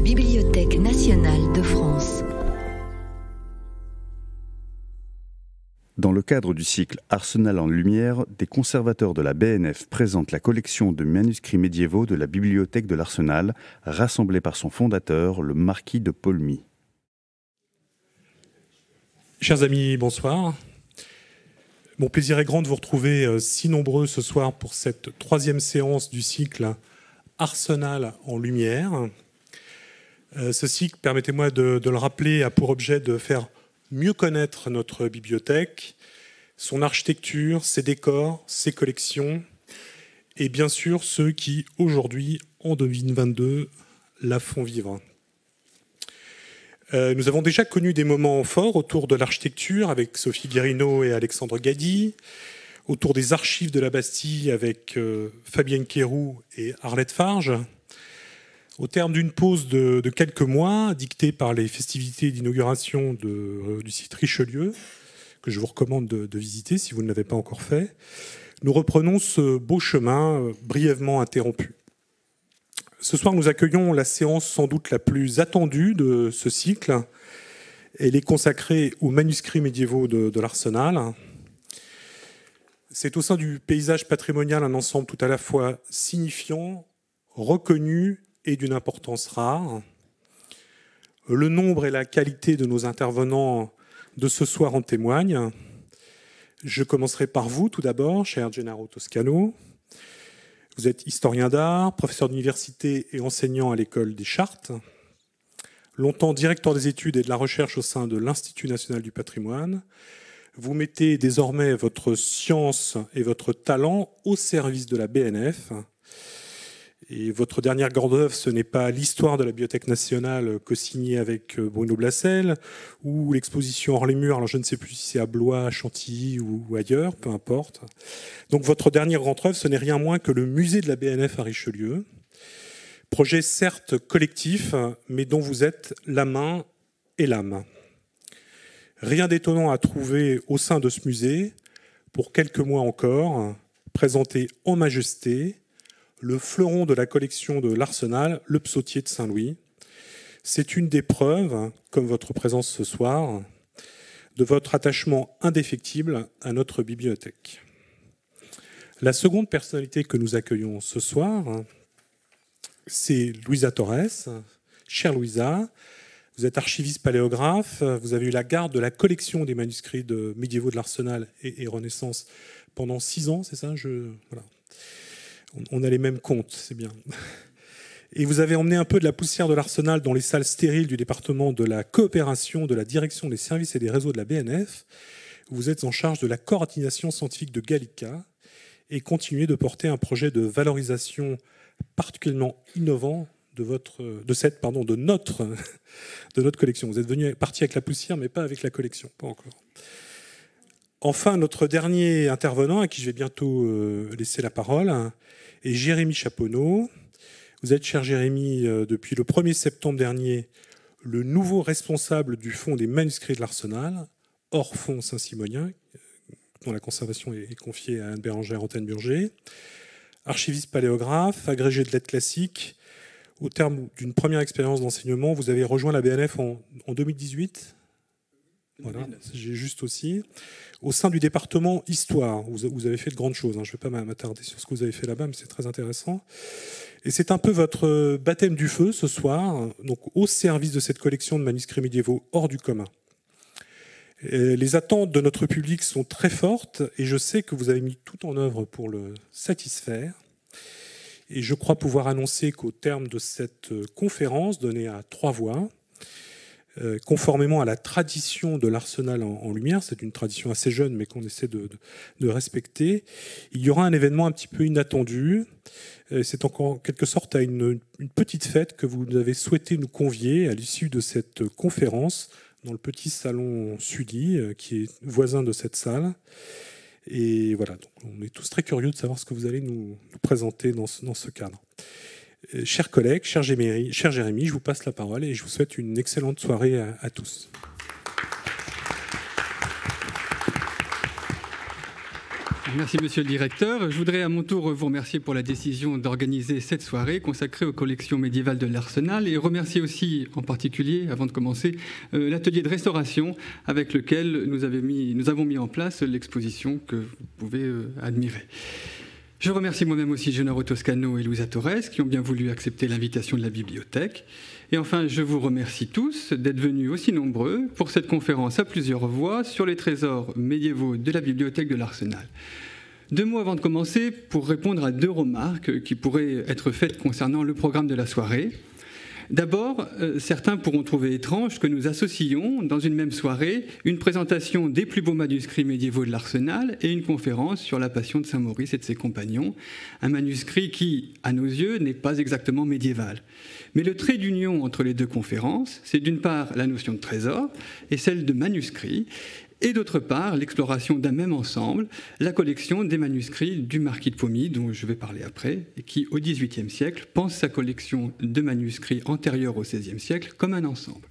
Bibliothèque nationale de France. Dans le cadre du cycle Arsenal en lumière, des conservateurs de la BNF présentent la collection de manuscrits médiévaux de la bibliothèque de l'Arsenal, rassemblée par son fondateur, le marquis de Paulmy. Chers amis, bonsoir. Mon plaisir est grand de vous retrouver euh, si nombreux ce soir pour cette troisième séance du cycle Arsenal en lumière. Euh, ceci, permettez-moi de, le rappeler, a pour objet de faire mieux connaître notre bibliothèque, son architecture, ses décors, ses collections, et bien sûr ceux qui, aujourd'hui, en 2022, la font vivre. Euh, nous avons déjà connu des moments forts autour de l'architecture avec Sophie Guérineau et Alexandre Gadi, autour des archives de la Bastille avec euh, Fabienne Quérou et Arlette Farge, au terme d'une pause de, quelques mois, dictée par les festivités d'inauguration euh, du site Richelieu, que je vous recommande de, visiter si vous ne l'avez pas encore fait, nous reprenons ce beau chemin euh, brièvement interrompu. Ce soir, nous accueillons la séance sans doute la plus attendue de ce cycle. Elle est consacrée aux manuscrits médiévaux de, de l'Arsenal. C'est au sein du paysage patrimonial un ensemble tout à la fois signifiant, reconnu et d'une importance rare. Le nombre et la qualité de nos intervenants de ce soir en témoignent. Je commencerai par vous tout d'abord, cher Gennaro Toscano. Vous êtes historien d'art, professeur d'université et enseignant à l'école des chartes, longtemps directeur des études et de la recherche au sein de l'Institut national du patrimoine. Vous mettez désormais votre science et votre talent au service de la BNF. Et votre dernière grande œuvre, ce n'est pas l'histoire de la Bibliothèque nationale euh, co-signée avec euh, Bruno Blassel ou l'exposition hors les murs. Alors je ne sais plus si c'est à Blois, à Chantilly ou ailleurs, peu importe. Donc votre dernière grande œuvre, ce n'est rien moins que le musée de la BNF à Richelieu. Projet certes collectif, mais dont vous êtes la main et l'âme. Rien d'étonnant à trouver au sein de ce musée, pour quelques mois encore, présenté en majesté, le fleuron de la collection de l'Arsenal, le psautier de Saint-Louis. C'est une des preuves, comme votre présence ce soir, de votre attachement indéfectible à notre bibliothèque. La seconde personnalité que nous accueillons ce soir, c'est Louisa Torres. Chère Louisa, vous êtes archiviste paléographe, vous avez eu la garde de la collection des manuscrits de médiévaux de l'Arsenal et, Renaissance pendant six ans, c'est ça voilà on a les mêmes comptes, c'est bien. Et vous avez emmené un peu de la poussière de l'arsenal dans les salles stériles du département de la coopération, de la direction des services et des réseaux de la BNF. Vous êtes en charge de la coordination scientifique de Gallica et continuez de porter un projet de valorisation particulièrement innovant de notre, notre collection. Vous êtes venu parti avec la poussière, mais pas avec la collection, pas encore. Enfin, notre dernier intervenant, à qui je vais bientôt euh, laisser la parole, hein, est Jérémy Chaponneau. Vous êtes, cher Jérémy, euh, depuis le 1er septembre dernier, le nouveau responsable du Fonds des manuscrits de l'Arsenal, hors Fonds Saint-Simonien, euh, dont la conservation est confiée à Anne Bérangère Taine-Burger. archiviste paléographe, agrégé de lettres classiques. Au terme d'une première expérience d'enseignement, vous avez rejoint la BNF en, en 2018 voilà, j'ai juste aussi. Au sein du département Histoire, vous avez fait de grandes choses. Hein. Je ne vais pas m'attarder sur ce que vous avez fait là-bas, mais c'est très intéressant. Et c'est un peu votre euh, baptême du feu ce soir, donc au service de cette collection de manuscrits médiévaux hors du commun. les attentes de notre public sont très fortes et je sais que vous avez mis tout en œuvre pour le satisfaire. Et je crois pouvoir annoncer qu'au terme de cette euh, conférence donnée à trois voix, euh, conformément à la tradition de l'arsenal en, lumière, c'est une tradition assez jeune mais qu'on essaie de, respecter, il y aura un événement un petit peu inattendu. Euh, c'est en quelque sorte à une, petite fête que vous avez souhaité nous convier à l'issue de cette conférence dans le petit salon Sully euh, qui est voisin de cette salle. Et voilà, donc on est tous très curieux de savoir ce que vous allez nous, présenter dans ce cadre. Euh, chers collègues, cher Jérémy, cher je vous passe la parole et je vous souhaite une excellente soirée à, tous. Merci Monsieur le Directeur. Je voudrais à mon tour vous remercier pour la décision d'organiser cette soirée consacrée aux collections médiévales de l'Arsenal et remercier aussi en particulier, avant de commencer, euh, l'atelier de restauration avec lequel nous avons mis en place l'exposition que vous pouvez euh, admirer. Je remercie moi-même aussi Gennaro Toscano et Louisa Torres qui ont bien voulu accepter l'invitation de la bibliothèque. Et enfin, je vous remercie tous d'être venus aussi nombreux pour cette conférence à plusieurs voix sur les trésors médiévaux de la bibliothèque de l'Arsenal. Deux mots avant de commencer pour répondre à deux remarques qui pourraient être faites concernant le programme de la soirée. D'abord, euh, certains pourront trouver étrange que nous associons dans une même soirée une présentation des plus beaux manuscrits médiévaux de l'Arsenal et une conférence sur la passion de Saint Maurice et de ses compagnons, un manuscrit qui, à nos yeux, n'est pas exactement médiéval. Mais le trait d'union entre les deux conférences, c'est d'une part la notion de trésor et celle de manuscrit, et d'autre part l'exploration d'un même ensemble, la collection des manuscrits du marquis de Pomy, dont je vais parler après, et qui, au XVIIIe siècle, pense sa collection de manuscrits antérieurs au XVIe siècle comme un ensemble.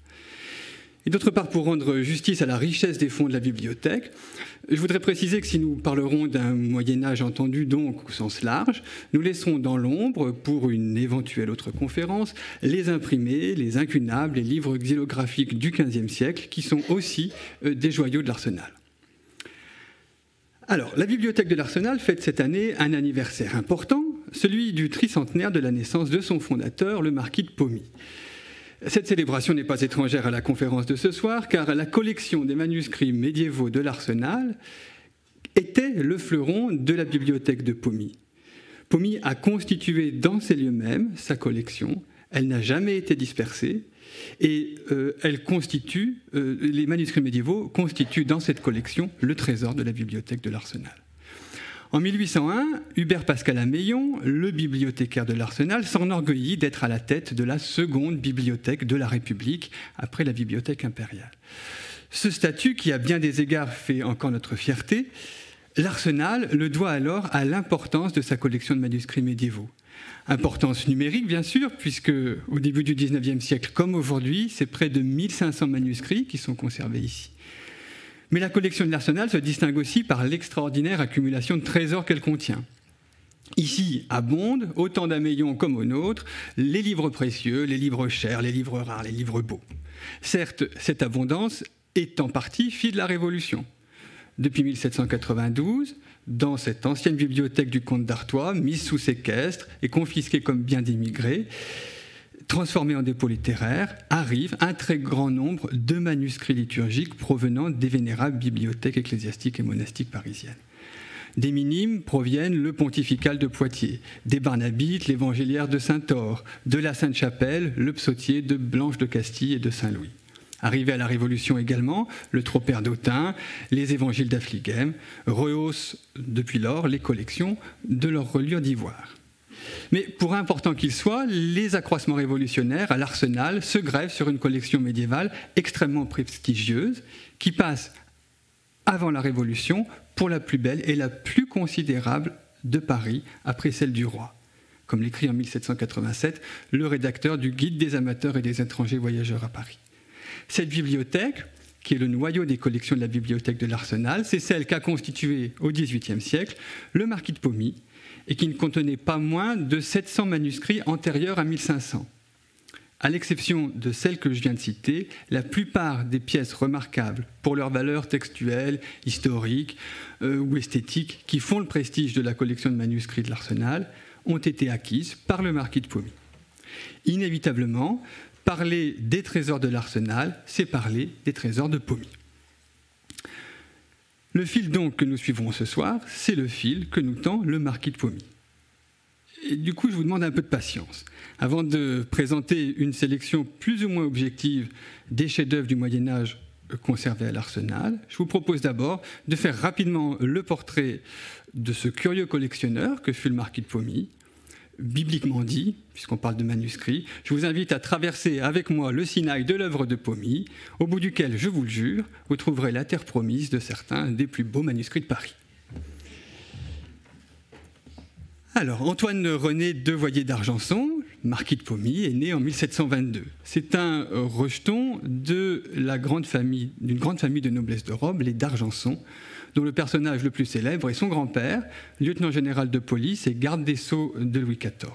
Et d'autre part, pour rendre justice à la richesse des fonds de la bibliothèque, je voudrais préciser que si nous parlerons d'un Moyen Âge entendu donc au sens large, nous laisserons dans l'ombre, pour une éventuelle autre conférence, les imprimés, les incunables, les livres xylographiques du XVe siècle, qui sont aussi euh, des joyaux de l'arsenal. Alors, la bibliothèque de l'Arsenal fête cette année un anniversaire important, celui du tricentenaire de la naissance de son fondateur, le marquis de pomy. Cette célébration n'est pas étrangère à la conférence de ce soir, car la collection des manuscrits médiévaux de l'Arsenal était le fleuron de la bibliothèque de Pomy. Pomy a constitué dans ces lieux mêmes sa collection, elle n'a jamais été dispersée, et euh, elle constitue, euh, les manuscrits médiévaux constituent dans cette collection le trésor de la bibliothèque de l'Arsenal. En 1801, Hubert Pascal Ameillon, le bibliothécaire de l'Arsenal, s'enorgueillit d'être à la tête de la seconde bibliothèque de la République, après la bibliothèque impériale. Ce statut, qui à bien des égards fait encore notre fierté, l'Arsenal le doit alors à l'importance de sa collection de manuscrits médiévaux. Importance numérique, bien sûr, puisque au début du XIXe siècle, comme aujourd'hui, c'est près de 1500 manuscrits qui sont conservés ici. Mais la collection de l'arsenal se distingue aussi par l'extraordinaire accumulation de trésors qu'elle contient. Ici abondent, autant d'Ameillon comme au nôtre, les livres précieux, les livres chers, les livres rares, les livres beaux. Certes, cette abondance est en partie fille de la Révolution. Depuis 1792, dans cette ancienne bibliothèque du comte d'Artois, mise sous séquestre et confisquée comme bien d'immigrés. Transformés en dépôt littéraire, arrivent un très grand nombre de manuscrits liturgiques provenant des vénérables bibliothèques ecclésiastiques et monastiques parisiennes. Des minimes proviennent le pontifical de Poitiers, des Barnabites, l'évangéliaire de Saint-Or, de la Sainte-Chapelle, le psautier de Blanche de Castille et de Saint-Louis. Arrivé à la Révolution également, le Tropère d'Autun, les évangiles d'Afligem rehaussent depuis lors les collections de leurs reliures d'ivoire. Mais pour important qu'il soit, les accroissements révolutionnaires à l'arsenal se grèvent sur une collection médiévale extrêmement prestigieuse qui passe avant la Révolution pour la plus belle et la plus considérable de Paris après celle du roi. Comme l'écrit en 1787 le rédacteur du Guide des amateurs et des étrangers voyageurs à Paris. Cette bibliothèque, qui est le noyau des collections de la bibliothèque de l'Arsenal, c'est celle qu'a constituée au XVIIIe siècle le marquis de Pomy et qui ne contenait pas moins de 700 manuscrits antérieurs à 1500. À l'exception de celles que je viens de citer, la plupart des pièces remarquables pour leur valeur textuelle, historique euh, ou esthétique qui font le prestige de la collection de manuscrits de l'Arsenal ont été acquises par le marquis de Pomy. Inévitablement, parler des trésors de l'Arsenal, c'est parler des trésors de Pomy. Le fil donc que nous suivrons ce soir, c'est le fil que nous tend le marquis de Pomy. Et du coup, je vous demande un peu de patience. Avant de présenter une sélection plus ou moins objective des chefs-d'œuvre du Moyen Âge conservés à l'arsenal, je vous propose d'abord de faire rapidement le portrait de ce curieux collectionneur que fut le marquis de Pomy, bibliquement dit, puisqu'on parle de manuscrits, je vous invite à traverser avec moi le Sinaï de l'œuvre de Pomy, au bout duquel, je vous le jure, vous trouverez la terre promise de certains des plus beaux manuscrits de Paris. Alors, Antoine René Devoyer d'Argenson, marquis de Pomy, est né en 1722. C'est un euh, rejeton de la grande famille, d'une grande famille de noblesse de robe, les d'Argenson, dont le personnage le plus célèbre est son grand-père, lieutenant général de police et garde des sceaux de Louis XIV.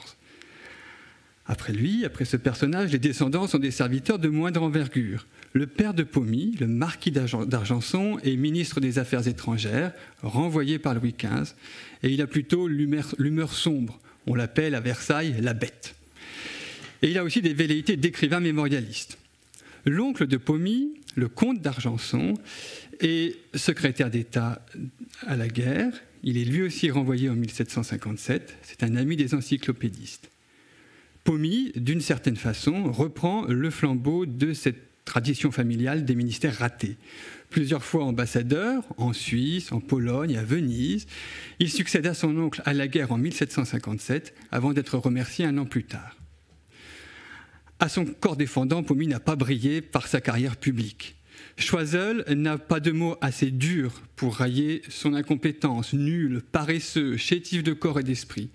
Après lui, après ce personnage, les descendants sont des serviteurs de moindre envergure. Le père de Pommy, le marquis d'Argenson, est ministre des Affaires étrangères, renvoyé par Louis XV, et il a plutôt l'humeur sombre. On l'appelle à Versailles la bête. Et il a aussi des velléités d'écrivain mémorialiste. L'oncle de Pommy, le comte d'Argenson, et secrétaire d'État à la guerre. Il est lui aussi renvoyé en 1757. C'est un ami des encyclopédistes. Pomy, d'une certaine façon, reprend le flambeau de cette tradition familiale des ministères ratés. Plusieurs fois ambassadeur en Suisse, en Pologne, à Venise, il succède à son oncle à la guerre en 1757 avant d'être remercié un an plus tard. À son corps défendant, Pomy n'a pas brillé par sa carrière publique. Choiseul n'a pas de mots assez durs pour railler son incompétence, nul, paresseux, chétif de corps et d'esprit.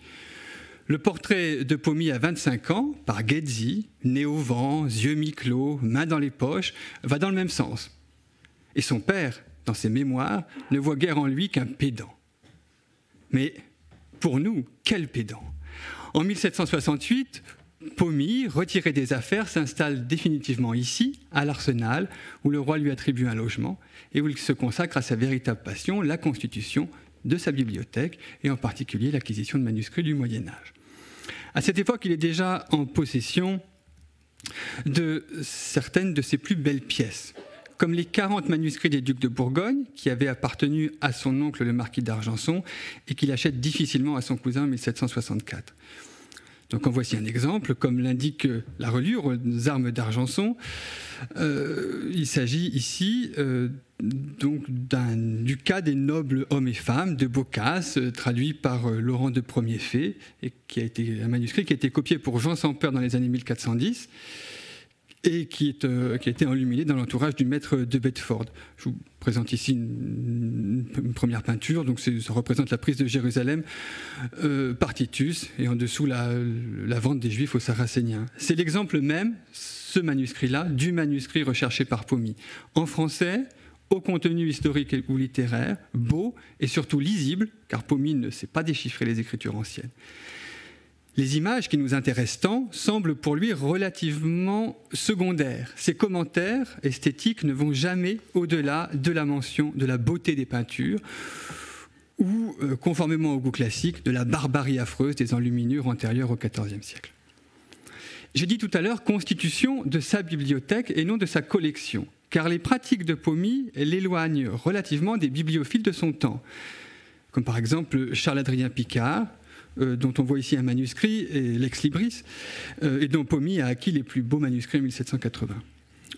Le portrait de Pommy à 25 ans, par Guedzi, né au vent, yeux mi-clos, mains dans les poches, va dans le même sens. Et son père, dans ses mémoires, ne voit guère en lui qu'un pédant. Mais pour nous, quel pédant En 1768, Pommy, retiré des affaires, s'installe définitivement ici, à l'Arsenal, où le roi lui attribue un logement et où il se consacre à sa véritable passion, la constitution de sa bibliothèque et en particulier l'acquisition de manuscrits du Moyen Âge. À cette époque, il est déjà en possession de certaines de ses plus belles pièces, comme les 40 manuscrits des ducs de Bourgogne qui avaient appartenu à son oncle le marquis d'Argenson et qu'il achète difficilement à son cousin en 1764. Donc en voici un exemple, comme l'indique euh, la reliure aux euh, armes d'Argenson. Euh, il s'agit ici donc du cas des nobles hommes et femmes de Bocas, traduit par Laurent de Premier fait et qui a été un manuscrit qui a été copié pour Jean Sans Peur dans les années 1410 et euh, qui, a été enluminé dans l'entourage du maître de Bedford. Je vous présente ici une, première peinture, donc ça représente la prise de Jérusalem euh, par Titus, et en dessous la, vente des Juifs aux Saracéniens. C'est l'exemple même, ce manuscrit-là, du manuscrit recherché par pomy En français, au contenu historique ou littéraire, beau et surtout lisible, car Pommi ne sait pas déchiffrer les écritures anciennes. Les images qui nous intéressent tant semblent pour lui relativement secondaires. Ses commentaires esthétiques ne vont jamais au-delà de la mention de la beauté des peintures ou, euh, conformément au goût classique, de la barbarie affreuse des enluminures antérieures au XIVe siècle. J'ai dit tout à l'heure constitution de sa bibliothèque et non de sa collection, car les pratiques de Pomy l'éloignent relativement des bibliophiles de son temps, comme par exemple Charles-Adrien Picard, euh, dont on voit ici un manuscrit, et l'ex libris, euh, et dont Pomi a acquis les plus beaux manuscrits en 1780.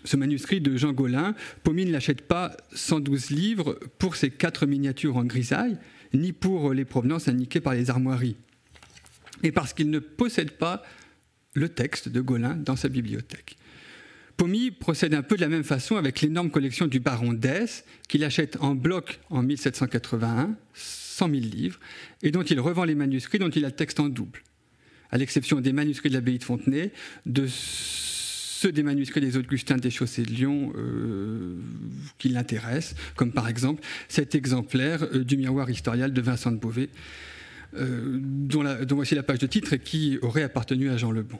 Ce manuscrit de Jean Gaulin, Pomi ne l'achète pas 112 livres pour ses quatre miniatures en grisaille, ni pour les provenances indiquées par les armoiries, et parce qu'il ne possède pas le texte de Gaulin dans sa bibliothèque. Pomi procède un peu de la même façon avec l'énorme collection du baron d'Ess, qu'il achète en bloc en 1781, 100 000 livres et dont il revend les manuscrits dont il a le texte en double, à l'exception des manuscrits de l'abbaye de Fontenay, de ceux des manuscrits des Augustins des Chaussées de Lyon euh, qui l'intéressent, comme par exemple cet exemplaire euh, du miroir historial de Vincent de Beauvais, euh, dont, dont, voici la page de titre et qui aurait appartenu à Jean Lebon.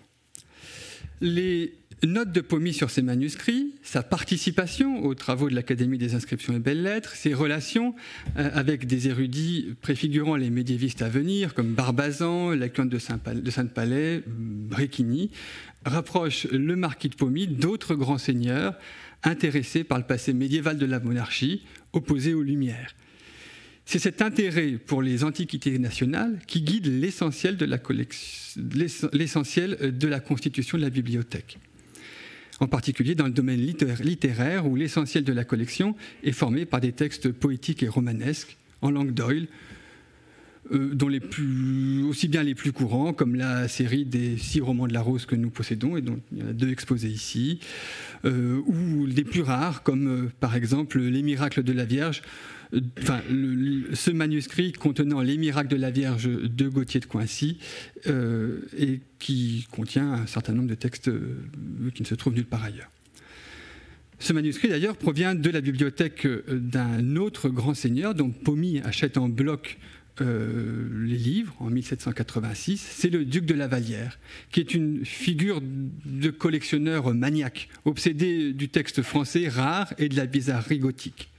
Les Note de Pommy sur ses manuscrits, sa participation aux travaux de l'Académie des inscriptions et belles-lettres, ses relations euh, avec des érudits préfigurant les médiévistes à venir, comme Barbazan, Laclante de Sainte-Palais, Brechini, rapprochent le marquis de Pommy d'autres grands seigneurs intéressés par le passé médiéval de la monarchie, opposés aux Lumières. C'est cet intérêt pour les antiquités nationales qui guide l'essentiel de la constitution de la bibliothèque en particulier dans le domaine littéraire où l'essentiel de la collection est formé par des textes poétiques et romanesques en langue d'Oyle, euh, dont les plus, aussi bien les plus courants, comme la série des six romans de la rose que nous possédons, et dont il y en a deux exposés ici, euh, ou des plus rares, comme euh, par exemple Les miracles de la Vierge, enfin, ce manuscrit contenant les miracles de la Vierge de Gauthier de Coincy euh, et qui contient un certain nombre de textes euh, qui ne se trouvent nulle part ailleurs. Ce manuscrit d'ailleurs provient de la bibliothèque euh, d'un autre grand seigneur dont Pomy achète en bloc les livres en 1786, c'est le duc de la Vallière, qui est une figure de collectionneur maniaque, obsédé du texte français rare et de la bizarrerie gothique.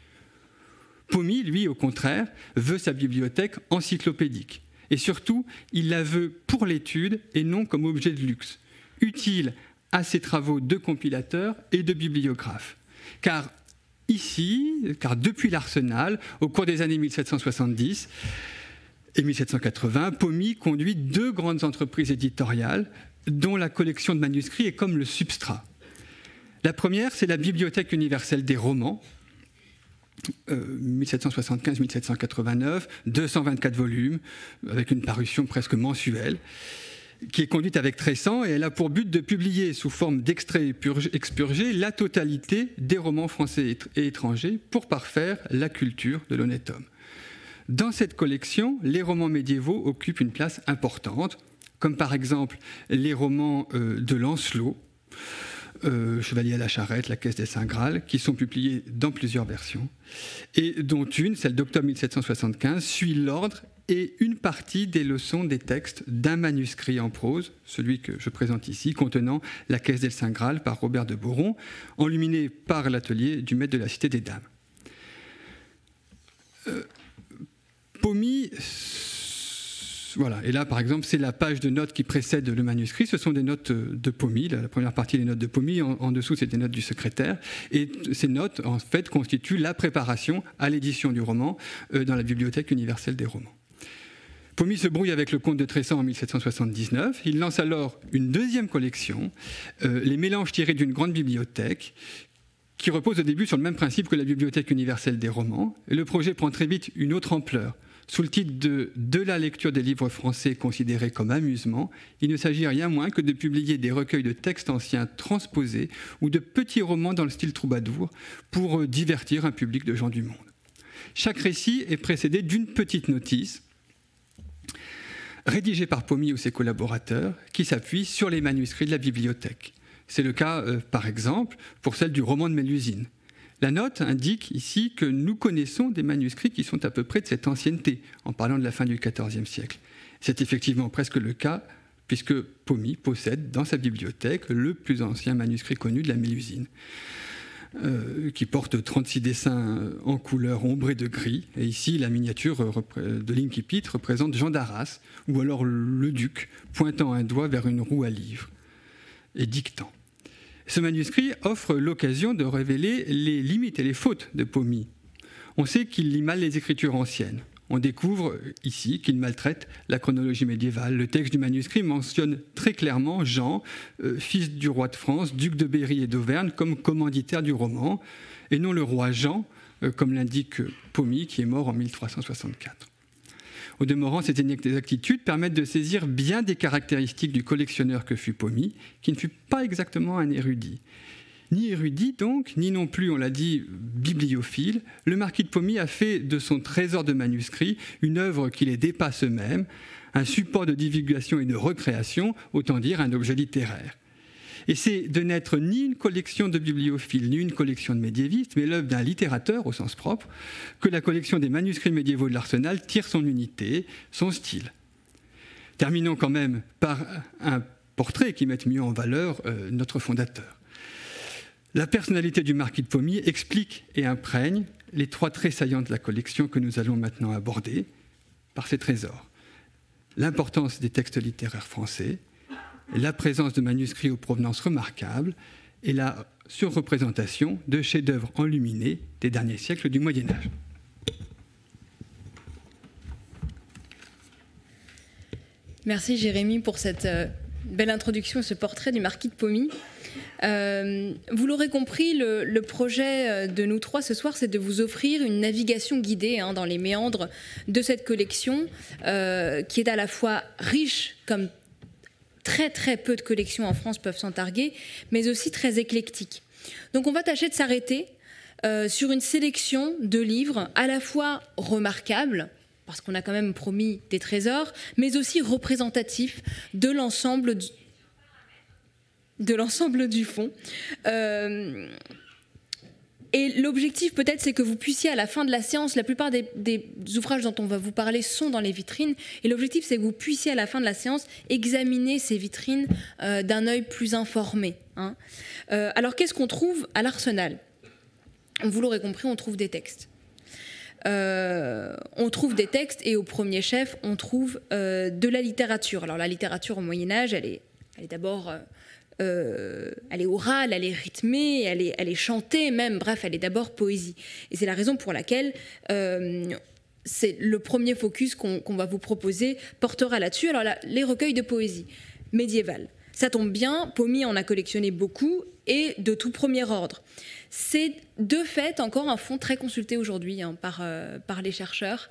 Pomi, lui, au contraire, veut sa bibliothèque encyclopédique. Et surtout, il la veut pour l'étude et non comme objet de luxe, utile à ses travaux de compilateur et de bibliographe. Car ici, car depuis l'Arsenal, au cours des années 1770 et 1780, Pomi conduit deux grandes entreprises éditoriales dont la collection de manuscrits est comme le substrat. La première, c'est la Bibliothèque universelle des romans, 1775-1789, euh, 224 volumes, avec une parution presque mensuelle, qui est conduite avec Tressan, et elle a pour but de publier sous forme d'extraits expurgés la totalité des romans français et étrangers pour parfaire la culture de l'honnête homme. Dans cette collection, les romans médiévaux occupent une place importante, comme par exemple les romans euh, de Lancelot, euh, Chevalier à la charrette, La caisse des Saint Graal, qui sont publiées dans plusieurs versions, et dont une, celle d'octobre 1775, suit l'ordre et une partie des leçons des textes d'un manuscrit en prose, celui que je présente ici, contenant La caisse des Saint Graal par Robert de Boron, enluminé par l'atelier du maître de la Cité des Dames. Euh, voilà. Et là, par exemple, c'est la page de notes qui précède le manuscrit. Ce sont des notes euh, de Pommy. La première partie, des notes de Pommy. En, dessous, c'est des notes du secrétaire. Et ces notes, en fait, constituent la préparation à l'édition du roman euh, dans la Bibliothèque universelle des romans. Pommy se brouille avec le comte de Tressan en 1779. Il lance alors une deuxième collection, euh, Les mélanges tirés d'une grande bibliothèque, qui repose au début sur le même principe que la Bibliothèque universelle des romans. Et le projet prend très vite une autre ampleur. Sous le titre de De la lecture des livres français considérés comme amusement, il ne s'agit rien moins que de publier des recueils de textes anciens transposés ou de petits romans dans le style troubadour pour euh, divertir un public de gens du monde. Chaque récit est précédé d'une petite notice rédigée par Pomi ou ses collaborateurs qui s'appuie sur les manuscrits de la bibliothèque. C'est le cas, euh, par exemple, pour celle du roman de Mélusine. La note indique ici que nous connaissons des manuscrits qui sont à peu près de cette ancienneté, en parlant de la fin du XIVe siècle. C'est effectivement presque le cas, puisque Pomi possède dans sa bibliothèque le plus ancien manuscrit connu de la Mélusine. Euh, qui porte 36 dessins euh, en couleur ombrée de gris. Et ici, la miniature euh, de l'Inkipit représente Jean d'Arras, ou alors le duc, pointant un doigt vers une roue à livres et dictant. Ce manuscrit offre l'occasion de révéler les limites et les fautes de Pommy. On sait qu'il lit mal les écritures anciennes. On découvre ici qu'il maltraite la chronologie médiévale. Le texte du manuscrit mentionne très clairement Jean, euh, fils du roi de France, duc de Berry et d'Auvergne, comme commanditaire du roman, et non le roi Jean, euh, comme l'indique pomy qui est mort en 1364. Au demeurant, ces exactitudes permettent de saisir bien des caractéristiques du collectionneur que fut Pommi, qui ne fut pas exactement un érudit. Ni érudit donc, ni non plus, on l'a dit, bibliophile, le marquis de Pommy a fait de son trésor de manuscrits une œuvre qui les dépasse eux-mêmes, un support de divulgation et de recréation, autant dire un objet littéraire. Et c'est de n'être ni une collection de bibliophiles, ni une collection de médiévistes, mais l'œuvre d'un littérateur au sens propre, que la collection des manuscrits médiévaux de l'Arsenal tire son unité, son style. Terminons quand même par un portrait qui mette mieux en valeur euh, notre fondateur. La personnalité du marquis de Pommier explique et imprègne les trois traits saillants de la collection que nous allons maintenant aborder par ses trésors. L'importance des textes littéraires français, la présence de manuscrits aux provenances remarquables et la surreprésentation de chefs-d'œuvre enluminés des derniers siècles du Moyen Âge. Merci Jérémy pour cette euh, belle introduction, ce portrait du marquis de Pommy. Euh, vous l'aurez compris, le, projet euh, de nous trois ce soir, c'est de vous offrir une navigation guidée hein, dans les méandres de cette collection, qui est à la fois riche comme très très peu de collections en France peuvent s'en targuer, mais aussi très éclectiques. Donc on va tâcher de s'arrêter euh, sur une sélection de livres à la fois remarquables, parce qu'on a quand même promis des trésors, mais aussi représentatifs de l'ensemble du, de l'ensemble du fond. Euh, et l'objectif peut-être c'est que vous puissiez à la fin de la séance, la plupart des, ouvrages dont on va vous parler sont dans les vitrines, et l'objectif c'est que vous puissiez à la fin de la séance examiner ces vitrines euh, d'un œil plus informé. Hein. Euh, alors qu'est-ce qu'on trouve à l'arsenal Vous l'aurez compris, on trouve des textes. Euh, on trouve des textes et au premier chef, on trouve de la littérature. Alors la littérature au Moyen Âge, elle est, elle est d'abord euh, elle est orale, elle est rythmée, elle est, elle est chantée même, bref, elle est d'abord poésie. Et c'est la raison pour laquelle euh, c'est le premier focus qu'on va vous proposer portera là-dessus. Alors là, les recueils de poésie médiévale. Ça tombe bien, Pomi en a collectionné beaucoup et de tout premier ordre. C'est de fait encore un fonds très consulté aujourd'hui hein, par, euh, par les chercheurs.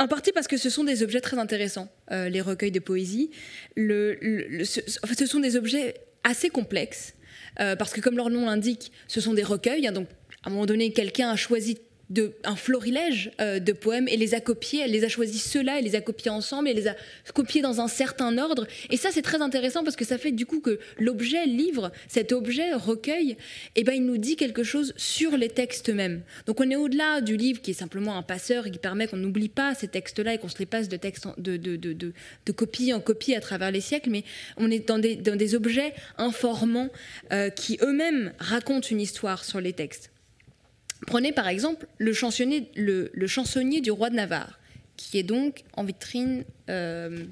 En partie parce que ce sont des objets très intéressants, euh, les recueils de poésie. Le, ce, sont des objets assez complexes, euh, parce que comme leur nom l'indique, ce sont des recueils, hein, donc à un moment donné, quelqu'un a choisi de, un florilège euh, de poèmes et les a copiés. Elle les a choisis ceux-là, et les a copiés ensemble, et les a copiés dans un certain ordre. Et ça, c'est très intéressant parce que ça fait du coup que l'objet, livre, cet objet, recueil, eh ben, il nous dit quelque chose sur les textes eux-mêmes. Donc on est au-delà du livre qui est simplement un passeur et qui permet qu'on n'oublie pas ces textes-là et qu'on se les passe de, texte de, de, de, copie en copie à travers les siècles, mais on est dans des, dans des objets informants euh, qui eux-mêmes racontent une histoire sur les textes. Prenez par exemple le chansonnier, du roi de Navarre, qui est donc en vitrine. Euh,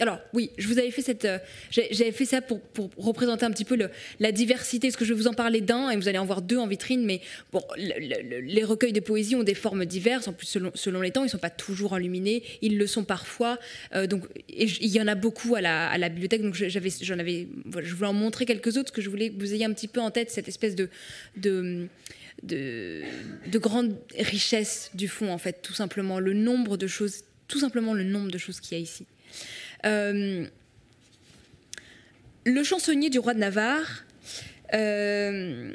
alors oui, je vous avais fait cette, euh, j'avais fait ça pour, représenter un petit peu le, la diversité. Est-ce que je vais vous en parler d'un et vous allez en voir deux en vitrine, mais bon, les recueils de poésie ont des formes diverses. En plus, selon, les temps, ils ne sont pas toujours enluminés. Ils le sont parfois. Euh, donc, il y en a beaucoup à la, bibliothèque. Donc, j'avais, j'en avais, je voulais en montrer quelques autres parce que je voulais que vous ayez un petit peu en tête cette espèce de, de de, grande richesse du fond, en fait, tout simplement. Le nombre de choses, tout simplement le nombre de choses qu'il y a ici. Euh, le chansonnier du roi de Navarre, euh,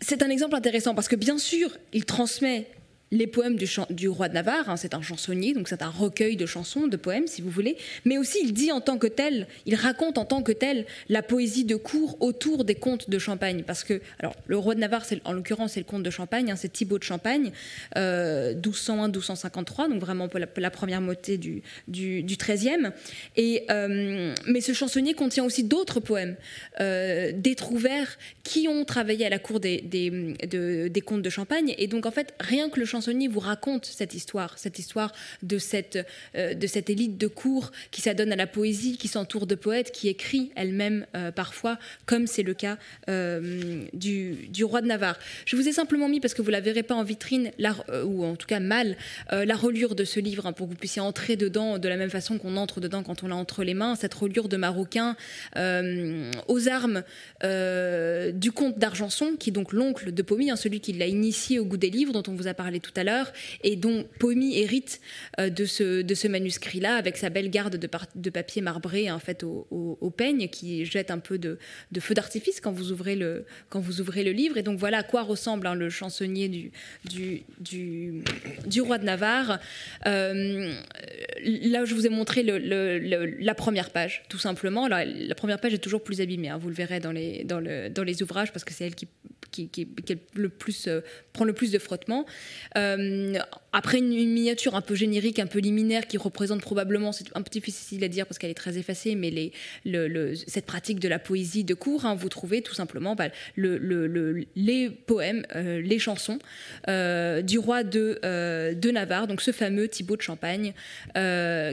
c'est un exemple intéressant parce que bien sûr, il transmet les poèmes du, du roi de Navarre, hein, c'est un chansonnier, donc c'est un recueil de chansons, de poèmes si vous voulez, mais aussi il dit en tant que tel, il raconte en tant que tel la poésie de cour autour des contes de Champagne, parce que alors le roi de Navarre, en l'occurrence c'est le conte de Champagne, hein, c'est Thibaut de Champagne, 1201-1253, euh, donc vraiment la, première moitié du, du, 13e, et, euh, mais ce chansonnier contient aussi d'autres poèmes, euh, des qui ont travaillé à la cour des, des, de, des contes de Champagne, et donc en fait rien que le chansonnier vous raconte cette histoire, cette histoire de cette, euh, de cette élite de cour qui s'adonne à la poésie, qui s'entoure de poètes, qui écrit elle-même euh, parfois, comme c'est le cas euh, du, roi de Navarre. Je vous ai simplement mis, parce que vous ne la verrez pas en vitrine, ou en tout cas mal, la reliure de ce livre, hein, pour que vous puissiez entrer dedans de la même façon qu'on entre dedans quand on l'a entre les mains, cette reliure de Marocain aux armes du comte d'Argenson, qui est donc l'oncle de Pommy, hein, celui qui l'a initié au goût des livres, dont on vous a parlé tout tout à l'heure, et dont pomy hérite euh, de ce, de ce manuscrit-là, avec sa belle garde de, de papier marbré en hein, fait au, peigne, qui jette un peu de, de feu d'artifice quand vous ouvrez le quand vous ouvrez le livre. Et donc voilà à quoi ressemble hein, le chansonnier du, du, du, du, roi de Navarre. Euh, là, je vous ai montré le, la première page, tout simplement. la première page est toujours plus abîmée, hein, vous le verrez dans les, dans les ouvrages, parce que c'est elle qui qui, le plus, euh, prend le plus de frottement. Euh, après, une, miniature un peu générique, un peu liminaire, qui représente probablement, c'est un petit peu difficile à dire parce qu'elle est très effacée, mais les, le, cette pratique de la poésie de cours, hein, vous trouvez tout simplement bah, le, les poèmes, euh, les chansons du roi de, de Navarre, donc ce fameux Thibaut de Champagne,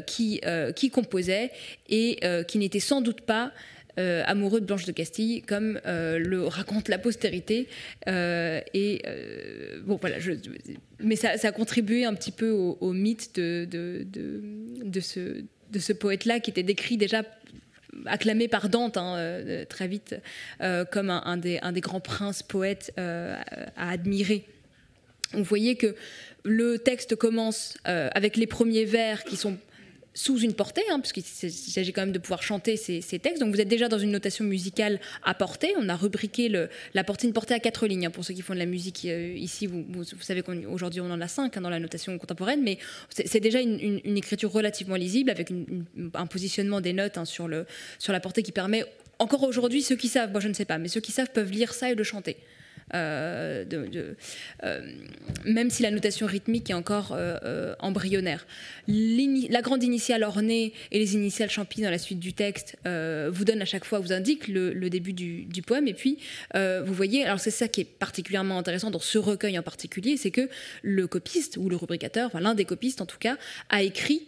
qui, qui composait et qui n'était sans doute pas... Euh, amoureux de Blanche de Castille, comme euh, le raconte la postérité. Euh, et bon, voilà, mais ça, a contribué un petit peu au, mythe de, ce, poète-là qui était décrit déjà acclamé par Dante hein, très vite comme un, des, grands princes poètes à admirer. Vous voyez que le texte commence avec les premiers vers qui sont sous une portée, hein, puisqu'il s'agit quand même de pouvoir chanter ces, textes. Donc vous êtes déjà dans une notation musicale à portée. On a rubriqué la portée, une portée à quatre lignes. Hein, pour ceux qui font de la musique euh, ici, vous, savez qu'aujourd'hui on, en a cinq hein, dans la notation contemporaine, mais c'est déjà une, écriture relativement lisible avec un positionnement des notes sur, sur la portée qui permet encore aujourd'hui, ceux qui savent, moi je ne sais pas, mais ceux qui savent peuvent lire ça et le chanter. Euh, euh, même si la notation rythmique est encore euh, embryonnaire. La grande initiale ornée et les initiales champignes dans la suite du texte vous donnent à chaque fois, vous indiquent le, début du, poème. Et puis, vous voyez, alors c'est ça qui est particulièrement intéressant dans ce recueil en particulier, c'est que le copiste ou le rubricateur, enfin l'un des copistes en tout cas, a écrit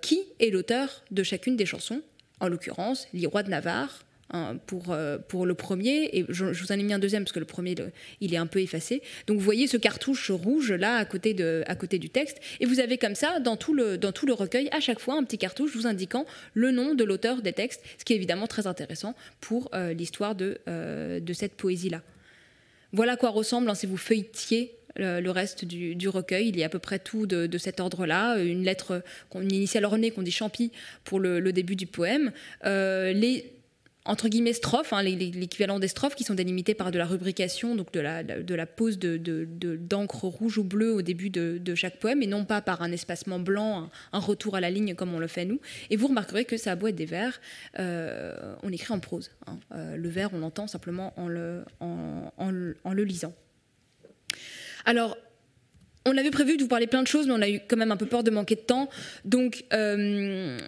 qui est l'auteur de chacune des chansons, en l'occurrence, les rois de Navarre, Hein, pour, euh, pour le premier. Et je, vous en ai mis un deuxième parce que le premier, il est un peu effacé. Donc vous voyez ce cartouche rouge là à côté, de, à côté du texte. Et vous avez comme ça, dans tout, le, dans tout le recueil, à chaque fois un petit cartouche vous indiquant le nom de l'auteur des textes, ce qui est évidemment très intéressant pour euh, l'histoire de, euh, de cette poésie-là. Voilà à quoi ressemble, hein, si vous feuilletiez le, reste du, recueil. Il y a à peu près tout de, cet ordre-là. Une lettre, une initiale ornée qu'on dit champi pour le, début du poème. Euh, les entre guillemets strophes, hein, l'équivalent des strophes qui sont délimitées par de la rubrication, donc de la, pose d'encre de, rouge ou bleue au début de, chaque poème, et non pas par un espacement blanc, un, retour à la ligne comme on le fait nous. Et vous remarquerez que ça a beau être des vers, euh, on écrit en prose. Hein. Euh, le vers, on l'entend simplement en le, lisant. Alors, on avait prévu de vous parler plein de choses, mais on a eu quand même un peu peur de manquer de temps. Donc, euh,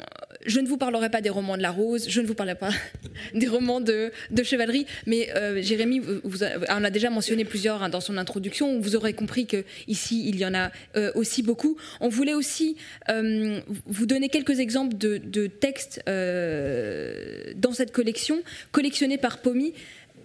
je ne vous parlerai pas des romans de la rose, je ne vous parlerai pas des romans de, chevalerie, mais euh, Jérémy vous, a, déjà mentionné plusieurs hein, dans son introduction. Vous aurez compris que ici il y en a euh, aussi beaucoup. On voulait aussi euh, vous donner quelques exemples de, textes dans cette collection, collectionnés par Pomi,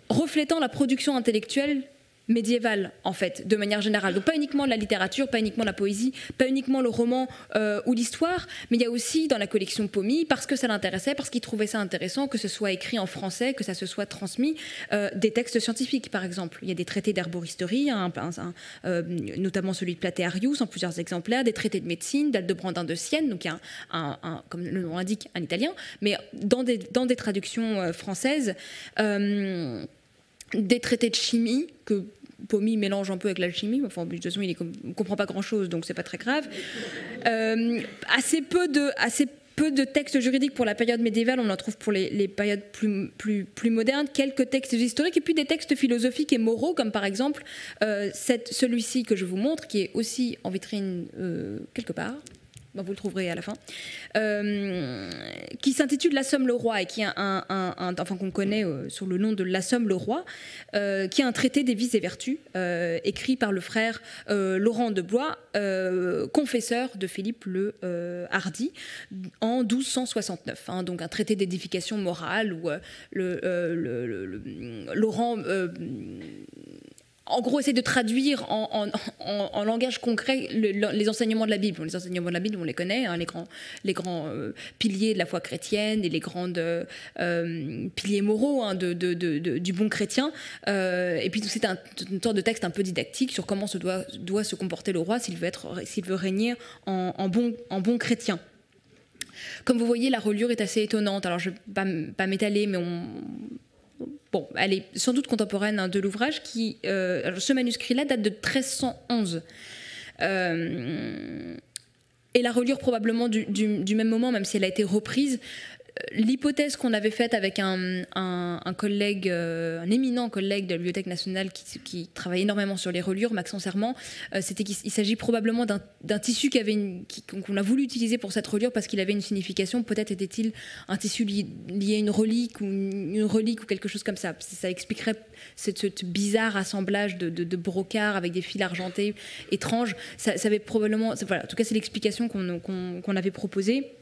reflétant la production intellectuelle médiévale, en fait, de manière générale. Donc pas uniquement la littérature, pas uniquement la poésie, pas uniquement le roman euh, ou l'histoire, mais il y a aussi dans la collection pomy parce que ça l'intéressait, parce qu'il trouvait ça intéressant, que ce soit écrit en français, que ça se soit transmis, euh, des textes scientifiques, par exemple. Il y a des traités d'herboristerie, hein, euh, notamment celui de Platearius en plusieurs exemplaires, des traités de médecine, d'Aldebrandin de Sienne, donc il y a un, comme le nom l'indique, un italien, mais dans des, dans des traductions françaises des traités de chimie que Pomi mélange un peu avec l'alchimie, enfin de toute façon il ne comprend pas grand-chose, donc c'est pas très grave. Euh, assez peu de... Assez peu de textes juridiques pour la période médiévale, on en trouve pour les, périodes plus, plus, plus, modernes, quelques textes historiques et puis des textes philosophiques et moraux, comme par exemple euh, celui-ci que je vous montre, qui est aussi en vitrine euh, quelque part. Ben, vous le trouverez à la fin, euh, qui s'intitule La Somme le Roi et qui est un, enfin qu'on connaît euh, sur le nom de La Somme le Roi, euh, qui est un traité des vices et vertus écrit par le frère Laurent de Blois, confesseur de Philippe le Hardy, en 1269. Hein, donc un traité d'édification morale où Laurent en gros, essayer de traduire en, langage concret les enseignements de la Bible. Les enseignements de la Bible, on les connaît, hein, les grands, les grands euh, piliers de la foi chrétienne et les grands euh, euh, piliers moraux hein, du bon chrétien. et puis, c'est un, une sorte de texte un peu didactique sur comment se doit, doit se comporter le roi s'il veut, être, s'il veut régner en, bon, en bon chrétien. Comme vous voyez, la reliure est assez étonnante. Alors, je ne vais pas, pas m'étaler, mais on bon, elle est sans doute contemporaine hein, de l'ouvrage, qui, euh, ce manuscrit-là date de 1311. Euh, et la relire probablement du, même moment, même si elle a été reprise l'hypothèse qu'on avait faite avec un, un, collègue, euh, un éminent collègue de la Bibliothèque nationale qui, travaille énormément sur les reliures, Maxence Serment, euh, c'était qu'il s'agit probablement d'un tissu qu'on a voulu utiliser pour cette reliure parce qu'il avait une signification. Peut-être était-il un tissu lié, à une relique ou une, relique ou quelque chose comme ça. Ça expliquerait ce, bizarre assemblage de, de, brocards avec des fils argentés étranges. Ça, avait probablement, en tout cas, c'est l'explication qu'on avait proposée.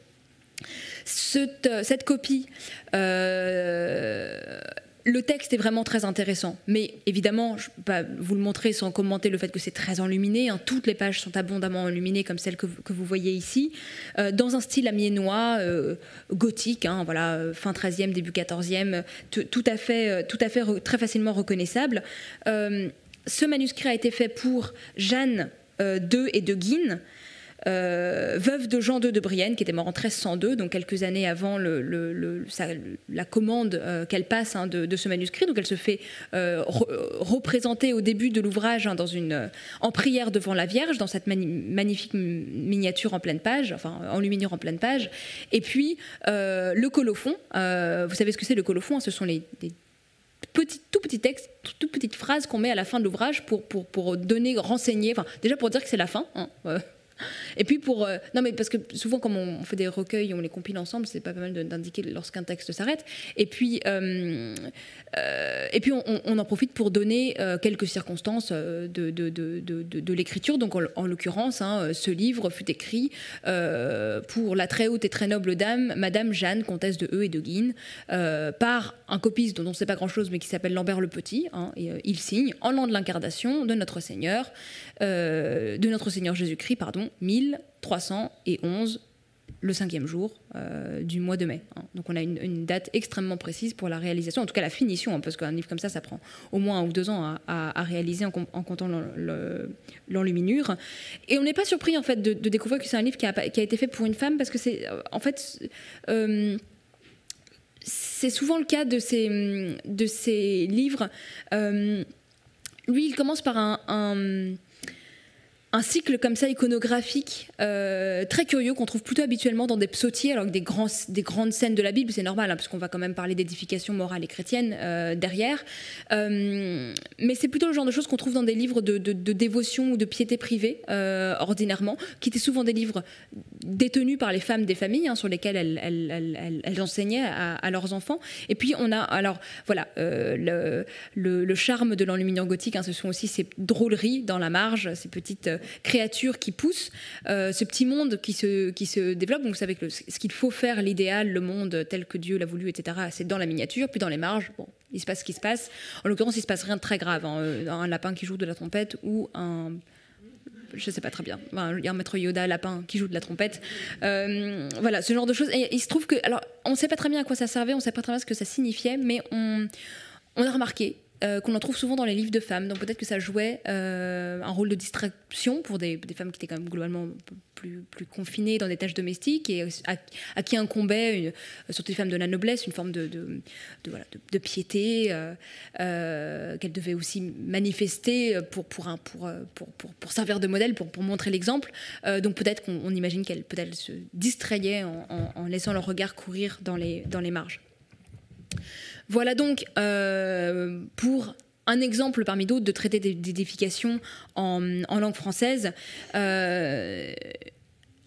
Cette, copie euh, le texte est vraiment très intéressant, mais évidemment, je ne vais pas vous le montrer sans commenter le fait que c'est très enluminé. Hein. toutes les pages sont abondamment enluminées, comme celle que, vous voyez ici, euh, dans un style amiénois, euh, gothique, hein, voilà, fin 13e, début 14e, tout à fait, tout à fait très facilement reconnaissable. ce manuscrit a été fait pour Jeanne II et de Guine, euh, veuve de Jean II de Brienne, qui était mort en 1302, donc quelques années avant le, la commande euh, qu'elle passe hein, de, ce manuscrit. Donc elle se fait euh, représenter au début de l'ouvrage hein, en prière devant la Vierge, dans cette magnifique miniature en pleine page, enfin en lumière en pleine page. Et puis le colophon. vous savez ce que c'est le colophon hein, Ce sont les, tout petits textes, toute petites phrase qu'on met à la fin de l'ouvrage pour, pour, donner, renseigner, déjà pour dire que c'est la fin, et puis pour. Euh, non, mais parce que souvent, comme on fait des recueils, on les compile ensemble, c'est pas mal d'indiquer lorsqu'un texte s'arrête. Et puis, euh, euh, et puis on, en profite pour donner quelques circonstances de, de, l'écriture. Donc, en, l'occurrence, hein, ce livre fut écrit pour la très haute et très noble dame, Madame Jeanne, comtesse de E et de Guine, par un copiste dont on ne sait pas grand-chose, mais qui s'appelle Lambert le Petit. Hein, et, il signe en l'an de l'incarnation de notre Seigneur, de notre Seigneur Jésus-Christ, pardon 1311 le cinquième jour euh, du mois de mai. Hein. Donc on a une, date extrêmement précise pour la réalisation, en tout cas la finition, hein, parce qu'un livre comme ça, ça prend au moins un ou deux ans à, réaliser en, comptant l'enluminure. Et on n'est pas surpris en fait de, découvrir que c'est un livre qui a, été fait pour une femme, parce que c'est euh, en fait euh, c'est souvent le cas de ces livres. lui, il commence par un un cycle comme ça iconographique euh, très curieux qu'on trouve plutôt habituellement dans des psautiers, alors que des, grands, des grandes scènes de la Bible, c'est normal, hein, parce qu'on va quand même parler d'édification morale et chrétienne euh, derrière. Euh, mais c'est plutôt le genre de choses qu'on trouve dans des livres de, dévotion ou de piété privée, ordinairement, qui étaient souvent des livres détenus par les femmes des familles, hein, sur lesquelles elles, enseignaient à, leurs enfants. Et puis on a, alors voilà, le, charme de l'enluminant gothique, hein, ce sont aussi ces drôleries dans la marge, ces petites créatures qui pousse euh, ce petit monde qui se, qui se développe. Donc, vous savez que ce qu'il faut faire, l'idéal, le monde tel que Dieu l'a voulu, etc., c'est dans la miniature, puis dans les marges, bon, il se passe ce qui se passe. En l'occurrence, il se passe rien de très grave. Hein. Euh, un lapin qui joue de la trompette ou un je ne sais pas très bien, il y un maître Yoda lapin qui joue de la trompette. Euh, voilà, ce genre de choses. Et il se trouve que, alors, on sait pas très bien à quoi ça servait, on ne sait pas très bien ce que ça signifiait, mais on, on a remarqué euh, qu'on en trouve souvent dans les livres de femmes. Donc peut-être que ça jouait euh, un rôle de distraction pour des, femmes qui étaient quand même globalement plus, confinées dans des tâches domestiques et à, qui incombait, euh, surtout les femmes de la noblesse, une forme de, piété qu'elles devaient aussi manifester pour, servir de modèle, pour, montrer l'exemple. donc peut-être qu'on imagine qu'elles peut se distrayaient en, laissant leur regard courir dans les marges. Voilà donc euh, pour un exemple parmi d'autres de traiter d'édification en, langue française. Euh,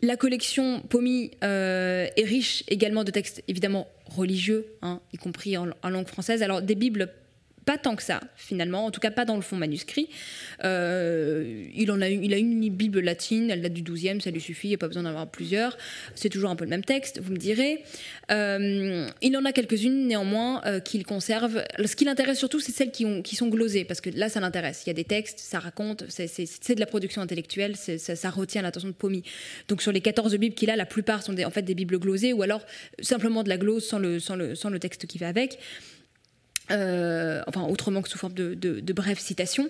la collection Pomi euh, est riche également de textes évidemment religieux, hein, y compris en, langue française. Alors des Bibles pas tant que ça, finalement, en tout cas pas dans le fond manuscrit. Euh, il, en a, il a une Bible latine, elle date du 12e, ça lui suffit, il n'y a pas besoin d'en avoir plusieurs. C'est toujours un peu le même texte, vous me direz. Euh, il en a quelques-unes néanmoins euh, qu'il conserve. Ce qui l'intéresse surtout, c'est celles qui, ont, qui sont glosées, parce que là, ça l'intéresse. Il y a des textes, ça raconte, c'est de la production intellectuelle, ça, retient l'attention de Pommy. Donc sur les 14 Bibles qu'il a, la plupart sont des, en fait des Bibles glosées, ou alors simplement de la glose sans le, le, sans le texte qui va avec. Euh, enfin autrement que sous forme de, brèves citations,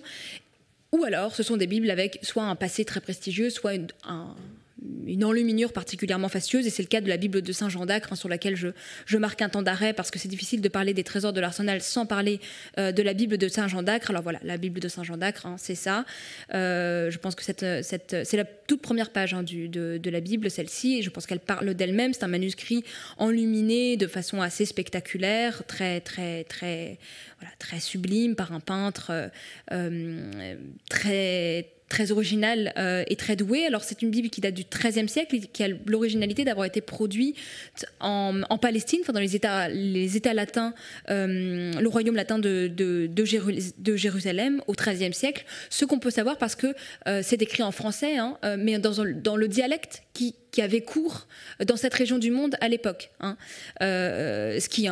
ou alors ce sont des Bibles avec soit un passé très prestigieux, soit un, une enluminure particulièrement fastueuse, et c'est le cas de la Bible de Saint Jean d'Acre, hein, sur laquelle je, marque un temps d'arrêt, parce que c'est difficile de parler des trésors de l'arsenal sans parler euh, de la Bible de Saint Jean d'Acre. Alors voilà, la Bible de Saint Jean d'Acre, hein, c'est ça. Euh, je pense que cette, cette, c'est la toute première page hein, du, de, la Bible, celle-ci, et je pense qu'elle parle d'elle-même. C'est un manuscrit enluminé de façon assez spectaculaire, très, très, très, voilà, très sublime par un peintre euh, très très originale euh, et très douée. Alors c'est une Bible qui date du XIIIe siècle, et qui a l'originalité d'avoir été produite en, Palestine, dans les États, latins, euh, le royaume latin de, Jérusalem au XIIIe siècle. Ce qu'on peut savoir parce que euh, c'est écrit en français, hein, mais dans, dans, le dialecte qui, qui avait cours euh, dans cette région du monde à l'époque. Hein. Euh, ce, qui,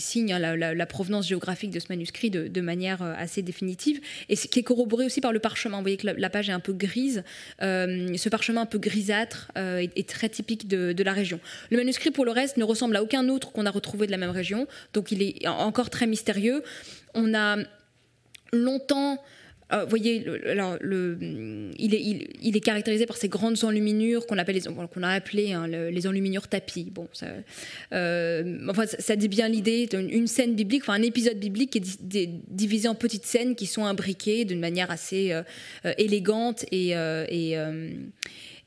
signe hein, la, provenance géographique de ce manuscrit de, manière euh, assez définitive, et ce qui est corroboré aussi par le parchemin. Vous voyez que la, page est un peu grise. ce parchemin un peu grisâtre est, très typique de, de, la région. Le manuscrit, pour le reste, ne ressemble à aucun autre qu'on a retrouvé de la même région, donc il est encore très mystérieux. On a longtemps euh, vous voyez, alors, il, est, il, est caractérisé par ces grandes enluminures qu'on appelle qu'on a appelées hein, les enluminures tapis. Bon, ça, euh, enfin, ça, dit bien l'idée d'une scène biblique, enfin un épisode biblique qui est divisé en petites scènes qui sont imbriquées d'une manière assez euh, élégante et,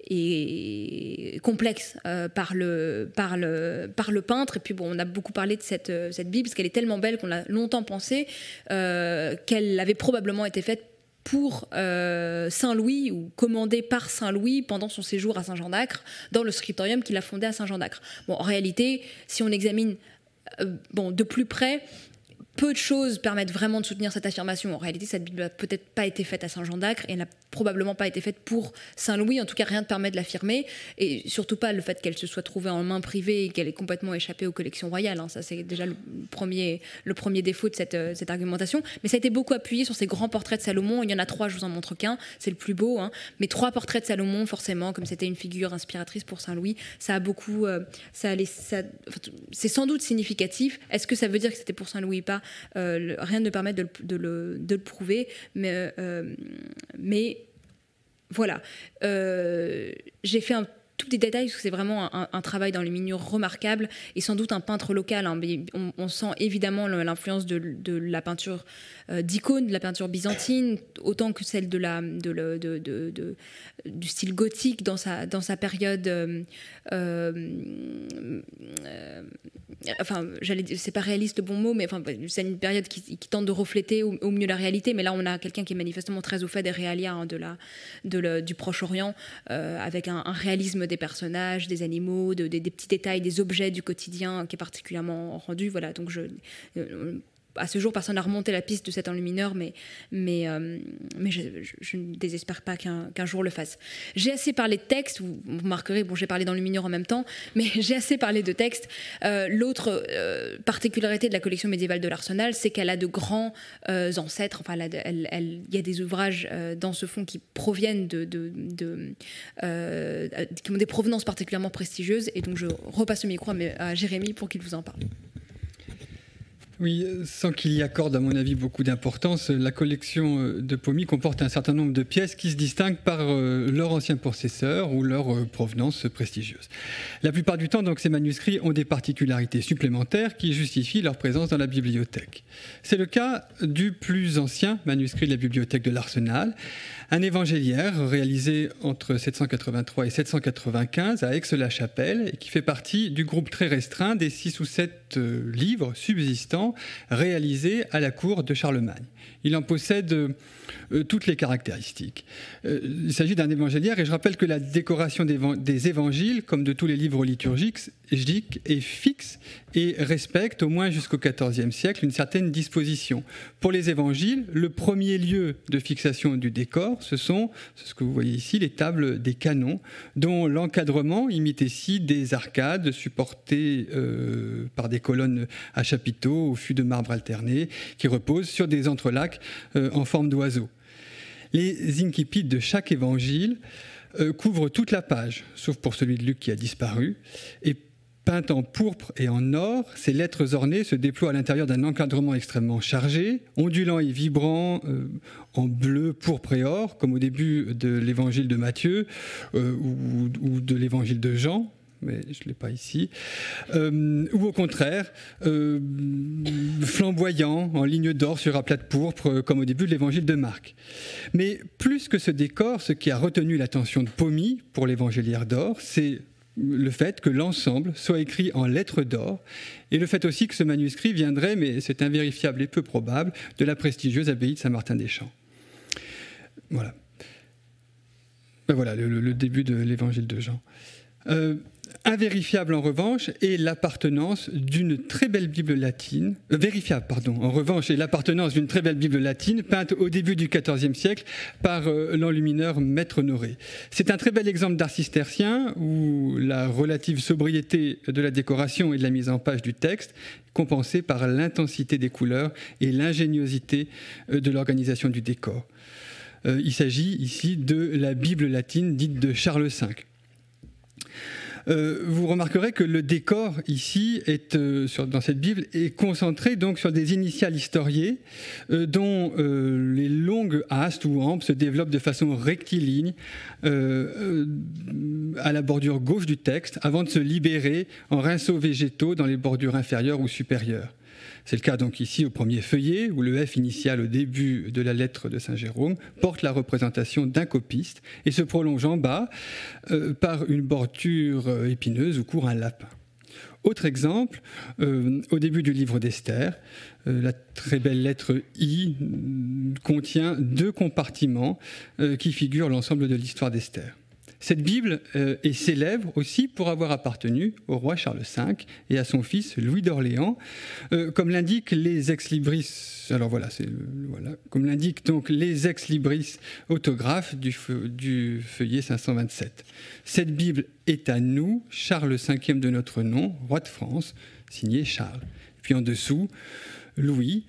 et complexe par, le, par, le, par le peintre. Et puis bon, on a beaucoup parlé de cette, cette Bible, parce qu'elle est tellement belle qu'on a longtemps pensé qu'elle avait probablement été faite pour euh, Saint-Louis ou commandé par Saint-Louis pendant son séjour à Saint-Jean d'Acre dans le scriptorium qu'il a fondé à Saint-Jean d'Acre. Bon, en réalité, si on examine euh, bon, de plus près, peu de choses permettent vraiment de soutenir cette affirmation. En réalité, cette Bible n'a peut-être pas été faite à Saint-Jean d'Acre et n'a probablement pas été faite pour Saint-Louis. En tout cas, rien ne permet de l'affirmer. Et surtout pas le fait qu'elle se soit trouvée en main privée et qu'elle ait complètement échappé aux collections royales. Hein. Ça, c'est déjà le premier, le premier défaut de euh, cette, argumentation. Mais ça a été beaucoup appuyé sur ces grands portraits de Salomon. Il y en a trois, je vous en montre qu'un. C'est le plus beau. Hein. Mais trois portraits de Salomon, forcément, comme c'était une figure inspiratrice pour Saint-Louis, ça a beaucoup. Euh, ça, c'est sans doute significatif. Est-ce que ça veut dire que c'était pour Saint-Louis ou pas euh, rien ne permet de le, prouver, mais, euh, euh, mais voilà. j'ai fait un tous des détails parce que c'est vraiment un, travail dans les miniatures remarquable et sans doute un peintre local. Hein, on, sent évidemment l'influence de, la peinture euh, d'icône, de la peinture byzantine, autant que celle de la, de, de du style gothique dans sa, dans sa période. Euh, euh, enfin, j'allais c'est pas réaliste le bon mot, mais enfin, c'est une période qui, tente de refléter au, mieux la réalité. Mais là, on a quelqu'un qui est manifestement très au fait des réalias hein, de la, du Proche-Orient, avec un, un réalisme des personnages, des animaux, des, des, petits détails, des objets du quotidien qui est particulièrement rendu. Voilà, donc je, euh, à ce jour, personne n'a remonté la piste de cet enlumineur, mais, euh, je, ne désespère pas qu'un jour le fasse. J'ai assez parlé de textes, vous remarquerez, bon, j'ai parlé d'enlumineur en même temps, mais j'ai assez parlé de textes. Euh, l'autre euh, particularité de la collection médiévale de l'Arsenal, c'est qu'elle a de grands ancêtres. Enfin, il y a des ouvrages dans ce fonds qui proviennent de. qui ont des provenances particulièrement prestigieuses. Et donc, je repasse le micro à Jérémy pour qu'il vous en parle. Oui, sans qu'il y accorde, à mon avis, beaucoup d'importance, la collection euh, de pommy comporte un certain nombre de pièces qui se distinguent par euh, leur ancien possesseur ou leur euh, provenance prestigieuse. La plupart du temps, donc, ces manuscrits ont des particularités supplémentaires qui justifient leur présence dans la bibliothèque. C'est le cas du plus ancien manuscrit de la bibliothèque de l'Arsenal, un évangéliaire réalisé entre 783 et 795 à Aix-la-Chapelle et qui fait partie du groupe très restreint des six ou sept livres subsistants réalisé à la cour de Charlemagne. Il en possède euh, euh, toutes les caractéristiques. Euh, il s'agit d'un évangéliaire et je rappelle que la décoration des évangiles, comme de tous les livres liturgiques, est fixe et respecte, au moins jusqu'au XIVe siècle, une certaine disposition. Pour les évangiles, le premier lieu de fixation du décor, ce sont, ce que vous voyez ici, les tables des canons, dont l'encadrement imite ici des arcades supportées euh, par des colonnes à chapiteaux au fût de marbre alterné, qui reposent sur des entrelacs euh, en forme d'oiseaux. Les incipits de chaque évangile euh, couvrent toute la page, sauf pour celui de Luc qui a disparu, et Peint en pourpre et en or, ces lettres ornées se déploient à l'intérieur d'un encadrement extrêmement chargé, ondulant et vibrant euh, en bleu, pourpre et or, comme au début de l'évangile de Matthieu euh, ou, de l'évangile de Jean, mais je ne l'ai pas ici, euh, ou au contraire, flamboyant, en ligne d'or sur un plat de pourpre, comme au début de l'évangile de Marc. Mais plus que ce décor, ce qui a retenu l'attention de Pommy pour l'évangéliaire d'or, c'est le fait que l'ensemble soit écrit en lettres d'or, et le fait aussi que ce manuscrit viendrait, mais c'est invérifiable et peu probable, de la prestigieuse abbaye de Saint-Martin-des-Champs. Voilà. Ben voilà le, début de l'évangile de Jean. Euh, Invérifiable en revanche est l'appartenance d'une très belle Bible latine, euh, vérifiable pardon, en revanche est l'appartenance d'une très belle Bible latine peinte au début du XIVe siècle par euh, l'enlumineur Maître Honoré. C'est un très bel exemple d'art cistercien où la relative sobriété de la décoration et de la mise en page du texte compensée par l'intensité des couleurs et l'ingéniosité euh, de l'organisation du décor. il s'agit ici de la Bible latine dite de Charles V. Euh, vous remarquerez que le décor ici est euh, dans cette Bible est concentré donc sur des initiales historiées euh, dont les longues astes ou hampes se développent de façon rectiligne à la bordure gauche du texte avant de se libérer en rinceaux végétaux dans les bordures inférieures ou supérieures. C'est le cas donc ici au premier feuillet, où le F initial au début de la lettre de Saint Jérôme porte la représentation d'un copiste et se prolonge en bas euh, par une bordure euh, épineuse où court un lapin. Autre exemple, euh, au début du livre d'Esther, la très belle lettre I contient deux compartiments qui figurent l'ensemble de l'histoire d'Esther. Cette Bible euh, est célèbre aussi pour avoir appartenu au roi Charles V et à son fils Louis d'Orléans, euh, comme l'indiquent les ex-libris. Alors voilà, comme l'indiquent donc les ex-libris autographes du feuillet 527. Cette Bible est à nous, Charles V de notre nom, roi de France, signé Charles. Puis en dessous, Louis,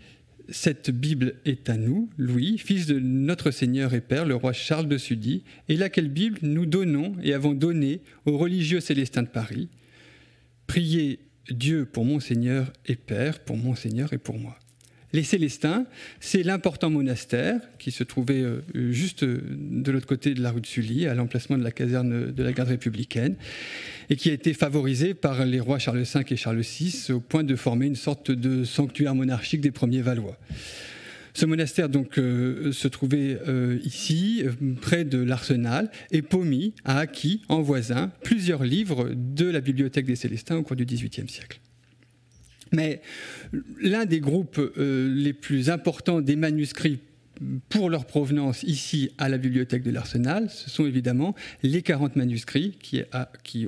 cette Bible est à nous, Louis, fils de notre Seigneur et Père, le roi Charles de Sudi, et laquelle Bible nous donnons et avons donnée aux religieux célestins de Paris. Priez Dieu pour mon Seigneur et Père, pour mon Seigneur et pour moi les Célestins, c'est l'important monastère qui se trouvait euh, juste euh, de l'autre côté de la rue de Sully, à l'emplacement de la caserne de la garde républicaine, et qui a été favorisé par les rois Charles V et Charles VI au point de former une sorte de sanctuaire monarchique des premiers Valois. Ce monastère donc euh, se trouvait ici, près de l'arsenal, et Pomy a acquis en voisin plusieurs livres de la bibliothèque des Célestins au cours du XVIIIe siècle. Mais l'un des groupes euh, les plus importants des manuscrits pour leur provenance ici à la bibliothèque de l'Arsenal, ce sont évidemment les 40 manuscrits qui,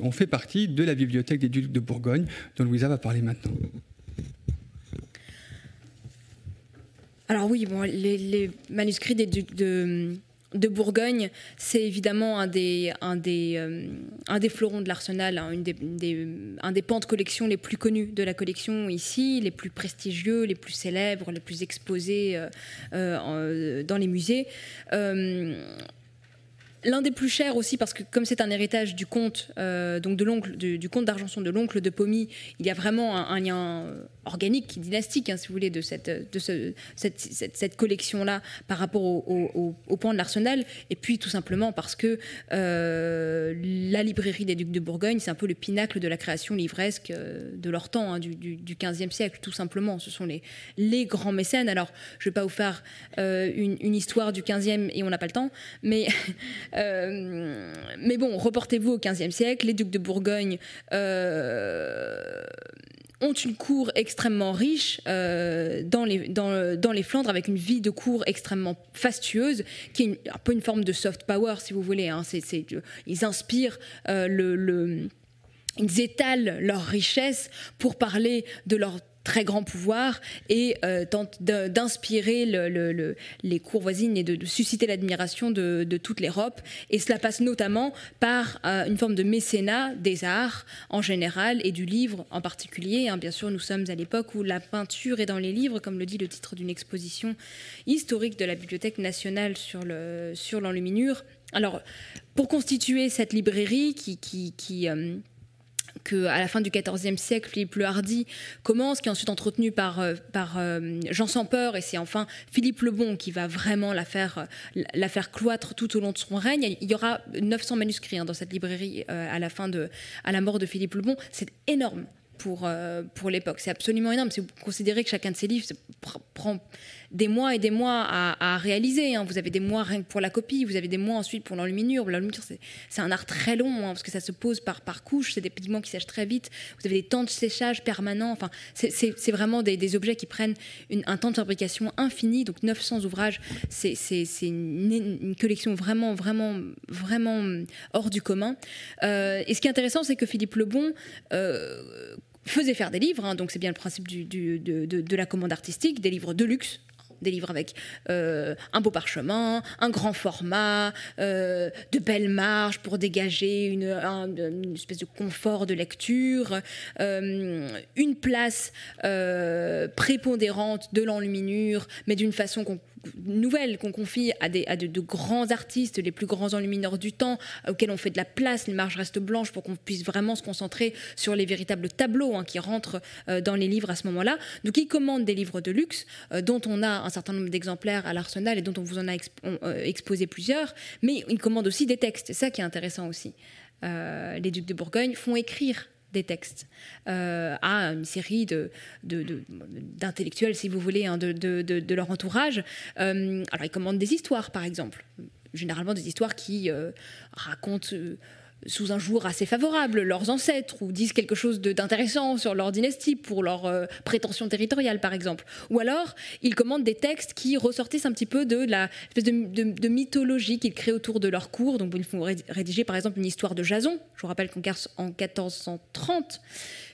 ont fait partie de la bibliothèque des ducs de Bourgogne, dont Louisa va parler maintenant. Alors oui, bon, les, les manuscrits des ducs de, de Bourgogne, c'est évidemment un des, un des, euh, un des fleurons de l'arsenal, hein, des, un des pans de collection les plus connus de la collection ici, les plus prestigieux, les plus célèbres, les plus exposés euh, euh, dans les musées. L'un des plus chers aussi, parce que comme c'est un héritage du comte, donc de l'oncle, du, comte d'Argenson, de l'oncle de Pommy, il y a vraiment un, un lien organique, dynastique, hein, si vous voulez, de cette, de cette, collection-là par rapport au, au, de l'arsenal. Et puis, tout simplement parce que euh, la librairie des Ducs de Bourgogne, c'est un peu le pinacle de la création livresque euh, de leur temps, hein, du, du, 15e siècle, tout simplement. Ce sont les, les grands mécènes. Alors, je ne vais pas vous faire euh, une, histoire du 15e et on n'a pas le temps, mais, mais bon, reportez-vous au 15e siècle. Les Ducs de Bourgogne ont une cour extrêmement riche euh, dans, les, dans, les Flandres, avec une vie de cour extrêmement fastueuse, qui est un peu une forme de soft power, si vous voulez. Hein. c'est euh, ils inspirent euh, le ils étalent leur richesse pour parler de leur très grand pouvoir et euh, tente d'inspirer le, les cours voisines et de, susciter l'admiration de, toute l'Europe. Et cela passe notamment par euh, une forme de mécénat des arts en général et du livre en particulier. Hein. bien sûr, nous sommes à l'époque où la peinture est dans les livres, comme le dit le titre d'une exposition historique de la Bibliothèque nationale sur l'enluminure. Sur alors, pour constituer cette librairie qui... qui, qui euh, à la fin du XIVe siècle, Philippe le Hardy commence, qui est ensuite entretenu par, euh, euh, Jean sans peur, et c'est enfin Philippe le Bon qui va vraiment la faire, euh, la cloître tout au long de son règne. Il y aura 900 manuscrits hein, dans cette librairie à la fin de, à la mort de Philippe le Bon. C'est énorme pour, pour l'époque. C'est absolument énorme. Si vous considérez que chacun de ces livres prend des mois et des mois à, réaliser. Hein. Vous avez des mois pour la copie, vous avez des mois ensuite pour l'enluminure. L'enluminure, c'est un art très long, hein, parce que ça se pose par, par couche, c'est des pigments qui sèchent très vite, vous avez des temps de séchage permanents. Enfin, c'est vraiment des, objets qui prennent un temps de fabrication infini. Donc 900 ouvrages, c'est une, collection vraiment, vraiment, vraiment hors du commun. Euh, et ce qui est intéressant, c'est que Philippe Lebon... Euh, faisait faire des livres, hein. donc c'est bien le principe de, la commande artistique, des livres de luxe, des livres avec euh, un beau parchemin, un grand format, euh, de belles marges pour dégager une, espèce de confort de lecture, euh, une place prépondérante de l'enluminure, mais d'une façon qu'on nouvelles qu'on confie à, des, à de, grands artistes, les plus grands enlumineurs du temps, euh, auxquels on fait de la place, les marges restent blanches pour qu'on puisse vraiment se concentrer sur les véritables tableaux hein, qui rentrent euh, dans les livres à ce moment-là. Donc ils commandent des livres de luxe euh, dont on a un certain nombre d'exemplaires à l'arsenal et dont on vous en a exposé plusieurs, mais ils commandent aussi des textes, c'est ça qui est intéressant aussi. les ducs de Bourgogne font écrire des textes, euh, à une série d'intellectuels, de, si vous voulez, hein, de, leur entourage. Euh, alors, ils commandent des histoires, par exemple généralement des histoires qui euh, racontent sous un jour assez favorable leurs ancêtres ou disent quelque chose d'intéressant sur leur dynastie pour leur euh, prétention territoriale par exemple ou alors ils commandent des textes qui ressortissent un petit peu de la de, mythologie qu'ils créent autour de leur cours donc ils font rédiger par exemple une histoire de Jason je vous rappelle qu'en 1430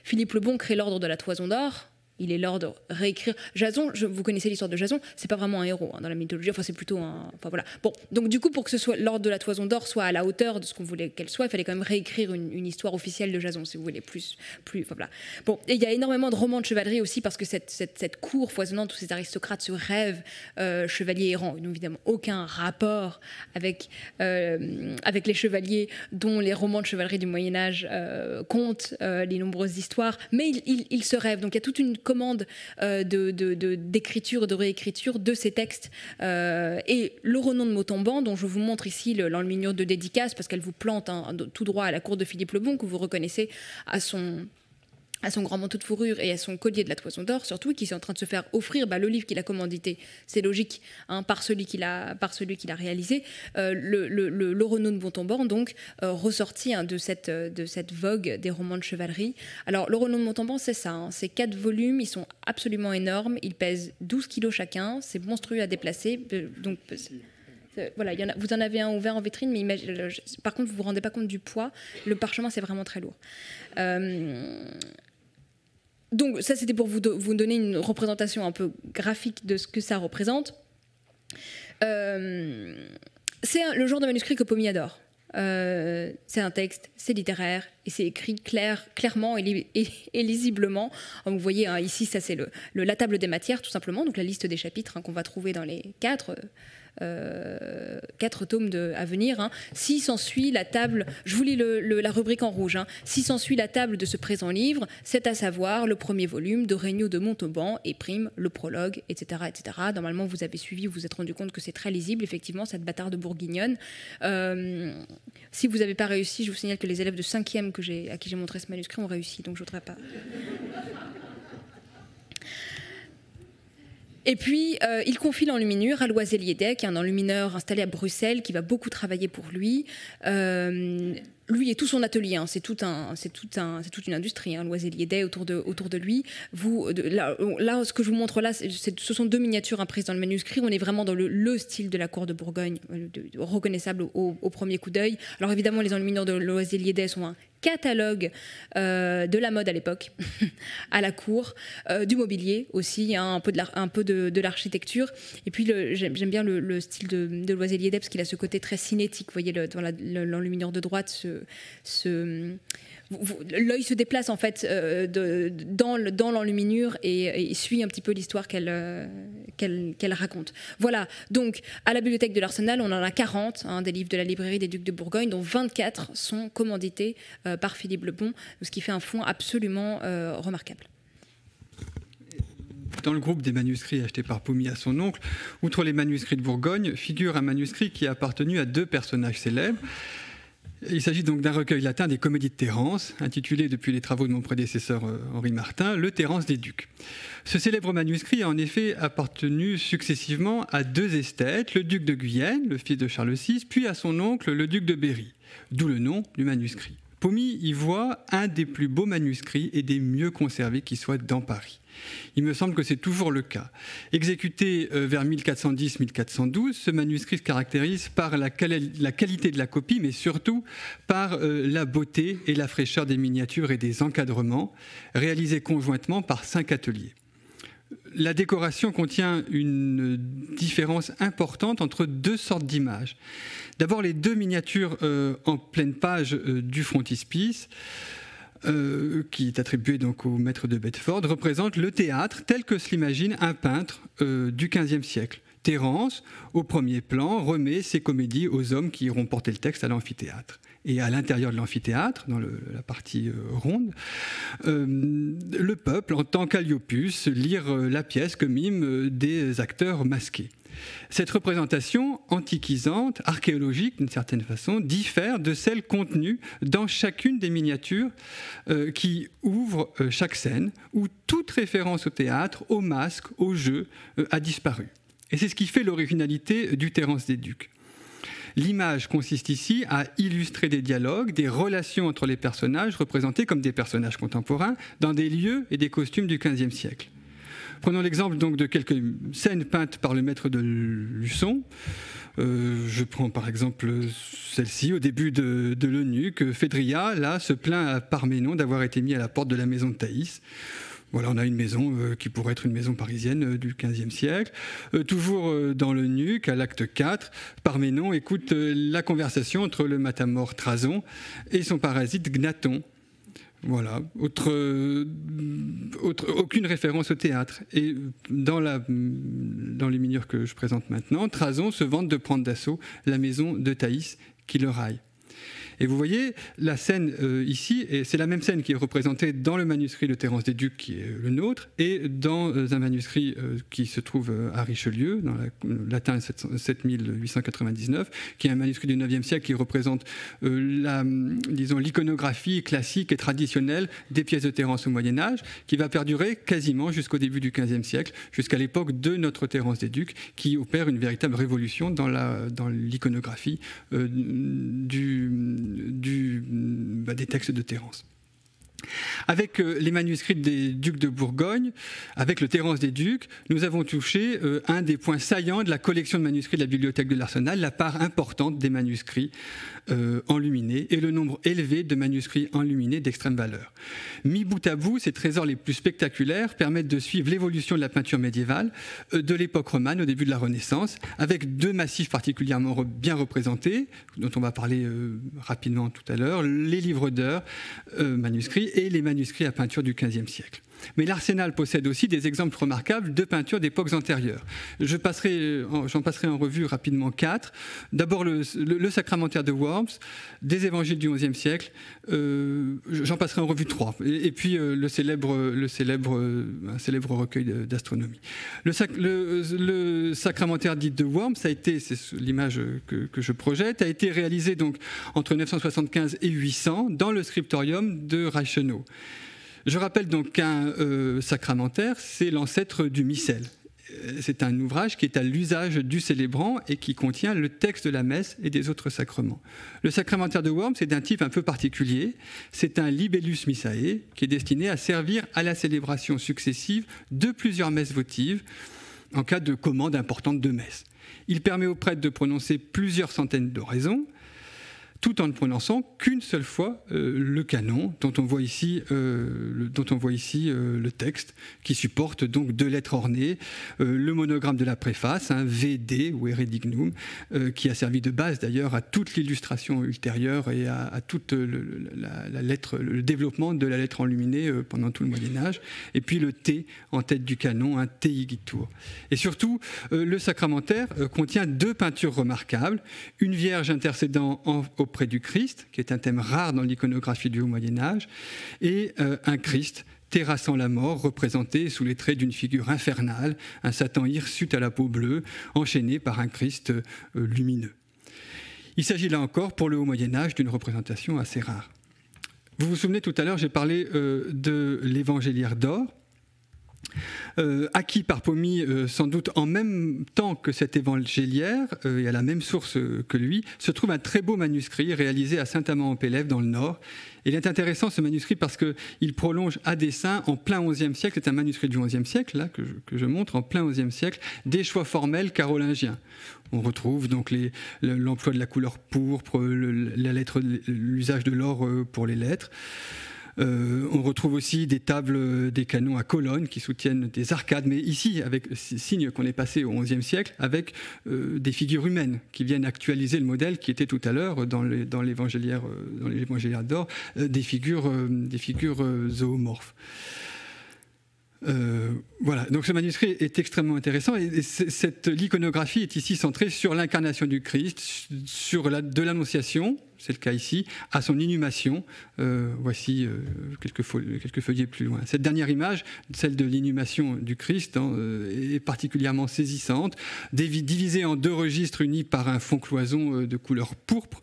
Philippe le Bon crée l'ordre de la Toison d'Or il est l'ordre réécrire. Jason, je, vous connaissez l'histoire de Jason, c'est pas vraiment un héros hein, dans la mythologie, enfin c'est plutôt un. Enfin voilà. Bon, donc du coup, pour que ce soit l'ordre de la toison d'or soit à la hauteur de ce qu'on voulait qu'elle soit, il fallait quand même réécrire une, histoire officielle de Jason, si vous voulez, plus. plus enfin, voilà. Bon, et il y a énormément de romans de chevalerie aussi parce que cette, cette, cour foisonnante, tous ces aristocrates se rêvent euh, chevaliers errants. n'ont évidemment aucun rapport avec, euh, avec les chevaliers dont les romans de chevalerie du Moyen-Âge euh, comptent euh, les nombreuses histoires, mais ils il, se rêvent. Donc il y a toute une commande euh, d'écriture, de, de, réécriture de ces textes. Euh, et le renom de Motomban, dont je vous montre ici l'enluminure de dédicace, parce qu'elle vous plante hein, tout droit à la cour de Philippe le Bon, que vous reconnaissez à son, à son grand manteau de fourrure et à son collier de la toison d'or, surtout, qui est en train de se faire offrir bah, le livre qu'il a commandité, c'est logique, hein, par celui qu'il a, par celui a réalisé, euh, le, le, le, de Montauban, donc euh, ressorti hein, de, cette, euh, de cette vogue des romans de chevalerie. Alors, le Renaud de Montauban, c'est ça, ces hein. c'est quatre volumes, ils sont absolument énormes, ils pèsent 12 kilos chacun, c'est monstrueux à déplacer, donc voilà, y en a, vous en avez un ouvert en vitrine, mais par contre, vous vous rendez pas compte du poids. Le parchemin, c'est vraiment très lourd donc ça c'était pour vous, vous donner une représentation un peu graphique de ce que ça représente. Euh, c'est le genre de manuscrit que Pommy adore. Euh, c'est un texte, c'est littéraire et c'est écrit clair, clairement et, et, lisiblement. vous voyez hein, ici, ça c'est le, la table des matières tout simplement, donc la liste des chapitres hein, qu'on va trouver dans les quatre euh, euh, quatre tomes à venir. Hein. Si s'ensuit la table, je vous lis la rubrique en rouge, hein. si s'ensuit la table de ce présent livre, c'est à savoir le premier volume de Regnault de Montauban et prime le prologue, etc., etc. Normalement, vous avez suivi, vous vous êtes rendu compte que c'est très lisible, effectivement, cette bâtarde bourguignonne. Euh, si vous n'avez pas réussi, je vous signale que les élèves de 5e à qui j'ai montré ce manuscrit ont réussi, donc je ne voudrais pas. Et puis, euh, il confie l'enluminure à qui est un enlumineur installé à Bruxelles qui va beaucoup travailler pour lui. Euh, lui et tout son atelier, hein, c'est tout un, c'est tout un, c'est toute une industrie, hein, l'oiselier day autour de, autour de lui. Vous, là, ce que je vous montre là, ce sont deux miniatures imprises dans le manuscrit. On est vraiment dans le, style de la cour de Bourgogne, euh, reconnaissable au, premier coup d'œil. Alors évidemment, les enlumineurs de l'oiselier day sont un catalogue euh, de la mode à l'époque, à la cour, euh, du mobilier aussi, hein, un peu de l'architecture. et puis j'aime bien le, style de, de Loiselier parce qu'il a ce côté très cinétique, vous voyez, l'enluminure de droite, ce, ce l'œil se déplace en fait euh, dans, l'enluminure et, suit un petit peu l'histoire euh, qu'elle, raconte. Voilà, donc à la bibliothèque de l'Arsenal, on en a 40 hein, des livres de la librairie des Ducs de Bourgogne, dont 24 sont commandités euh, par Philippe le Bon, ce qui fait un fonds absolument remarquable dans le groupe des manuscrits achetés par Pommier à son oncle, outre les manuscrits de Bourgogne, figure un manuscrit qui a appartenu à deux personnages célèbres. Il s'agit donc d'un recueil latin des comédies de Terence, intitulé depuis les travaux de mon prédécesseur euh, Henri Martin, Le Terence des Ducs. Ce célèbre manuscrit a en effet appartenu successivement à deux esthètes, le duc de Guyenne, le fils de Charles VI, puis à son oncle, le duc de Berry, d'où le nom du manuscrit. Pommy y voit un des plus beaux manuscrits et des mieux conservés qui soient dans Paris. Il me semble que c'est toujours le cas. Exécuté euh, vers 1410-1412, ce manuscrit se caractérise par la, qualité de la copie, mais surtout par euh, la beauté et la fraîcheur des miniatures et des encadrements, réalisés conjointement par cinq ateliers. La décoration contient une différence importante entre deux sortes d'images. D'abord, les deux miniatures euh, en pleine page du frontispice. Euh, qui est attribué donc au maître de Bedford, représente le théâtre tel que se l'imagine un peintre euh, du XVe siècle. Terence, au premier plan, remet ses comédies aux hommes qui iront porter le texte à l'amphithéâtre. Et à l'intérieur de l'amphithéâtre, dans la partie euh, ronde, le peuple en tant qu'alliopus lire la pièce que miment des acteurs masqués. Cette représentation antiquisante, archéologique d'une certaine façon, diffère de celle contenue dans chacune des miniatures euh, qui ouvrent euh, chaque scène, où toute référence au théâtre, au masque, au jeu euh, a disparu. Et c'est ce qui fait l'originalité du Terence des Ducs. L'image consiste ici à illustrer des dialogues, des relations entre les personnages représentés comme des personnages contemporains dans des lieux et des costumes du XVe siècle. Prenons l'exemple donc de quelques scènes peintes par le maître de Luçon. Euh, je prends par exemple celle-ci au début de, l'Eunuque, l'ONU, là, se plaint à Parménon d'avoir été mis à la porte de la maison de Thaïs. Voilà, on a une maison euh, qui pourrait être une maison parisienne euh, du XVe siècle. toujours dans le nuque, à l'acte 4, Parménon écoute la conversation entre le matamor Trazon et son parasite Gnaton. Voilà, autre, aucune référence au théâtre. Et dans, les miniures que je présente maintenant, Trazon se vante de prendre d'assaut la maison de Thaïs qui le raille. Et vous voyez, la scène euh, ici, et c'est la même scène qui est représentée dans le manuscrit de Terence des Ducs, qui est le nôtre, et dans euh, un manuscrit euh, qui se trouve à Richelieu, dans le latin 7899, qui est un manuscrit du 9e siècle qui représente hum, l'iconographie classique et traditionnelle des pièces de Terence au Moyen-Âge, qui va perdurer quasiment jusqu'au début du 15e siècle, jusqu'à l'époque de notre Terence des Ducs, qui opère une véritable révolution dans l'iconographie dans du du, bah, des textes de Terence. Avec euh, les manuscrits des ducs de Bourgogne, avec le Terence des ducs, nous avons touché euh, un des points saillants de la collection de manuscrits de la bibliothèque de l'Arsenal, la part importante des manuscrits euh, enluminés et le nombre élevé de manuscrits enluminés d'extrême valeur. Mis bout à bout, ces trésors les plus spectaculaires permettent de suivre l'évolution de la peinture médiévale de l'époque romane au début de la Renaissance, avec deux massifs particulièrement bien représentés, dont on va parler rapidement tout à l'heure, les livres d'heures manuscrits et les manuscrits à peinture du XVe siècle. Mais l'arsenal possède aussi des exemples remarquables de peintures d'époques antérieures. Je passerai, euh, j'en passerai en revue rapidement quatre. D'abord le, sacramentaire de Worms, des évangiles du XIe siècle. Euh, j'en passerai en revue trois. Et, puis euh, le célèbre, le célèbre, un célèbre recueil d'astronomie. Le, le, sacramentaire dit de Worms a été, c'est l'image que, je projette, a été réalisé donc entre 975 et 800 dans le scriptorium de Reichenau. Je rappelle donc qu'un euh, sacramentaire, c'est l'ancêtre du missel. Euh, c'est un ouvrage qui est à l'usage du célébrant et qui contient le texte de la messe et des autres sacrements. Le sacramentaire de Worms est d'un type un peu particulier. C'est un libellus missae qui est destiné à servir à la célébration successive de plusieurs messes votives en cas de commande importante de messe. Il permet au prêtre de prononcer plusieurs centaines d'oraisons tout en ne prononçant qu'une seule fois euh, le canon dont on voit ici, euh, le, dont on voit ici euh, le texte, qui supporte donc deux lettres ornées, le monogramme de la préface, un VD ou Eredignum, qui a servi de base d'ailleurs à toute l'illustration ultérieure et à, à toute le, la, lettre, le développement de la lettre enluminée pendant tout le Moyen Âge, et puis le T en tête du canon, un T.I. tour Et surtout, le sacramentaire contient deux peintures remarquables, une Vierge intercédant au auprès du Christ, qui est un thème rare dans l'iconographie du Haut Moyen Âge, et euh, un Christ terrassant la mort, représenté sous les traits d'une figure infernale, un Satan hirsute à la peau bleue, enchaîné par un Christ euh, lumineux. Il s'agit là encore, pour le Haut Moyen Âge, d'une représentation assez rare. Vous vous souvenez tout à l'heure, j'ai parlé euh, de l'évangéliaire d'or, euh, acquis par Pomi, euh, sans doute en même temps que cet évangéliaire euh, et à la même source que lui, se trouve un très beau manuscrit réalisé à Saint-Amand-en-Pélève dans le Nord. il est intéressant ce manuscrit parce qu'il prolonge à dessein en plein XIe siècle, c'est un manuscrit du XIe siècle là, que, je, montre, en plein XIe siècle, des choix formels carolingiens. On retrouve donc l'emploi de la couleur pourpre, l'usage de l'or pour les lettres. Euh, on retrouve aussi des tables, euh, des canons à colonnes qui soutiennent des arcades, mais ici, avec signe qu'on est passé au XIe siècle, avec euh, des figures humaines qui viennent actualiser le modèle qui était tout à l'heure dans l'évangéliaire dans d'or, des figures, zoomorphes. voilà, donc ce manuscrit est extrêmement intéressant et, cette l'iconographie est ici centrée sur l'incarnation du Christ, sur de l'annonciation, c'est le cas ici, à son inhumation. Euh, voici euh, quelques, quelques, feuillets plus loin. Cette dernière image, celle de l'inhumation du Christ, hein, euh, est particulièrement saisissante, divisée en deux registres unis par un fond cloison de couleur pourpre.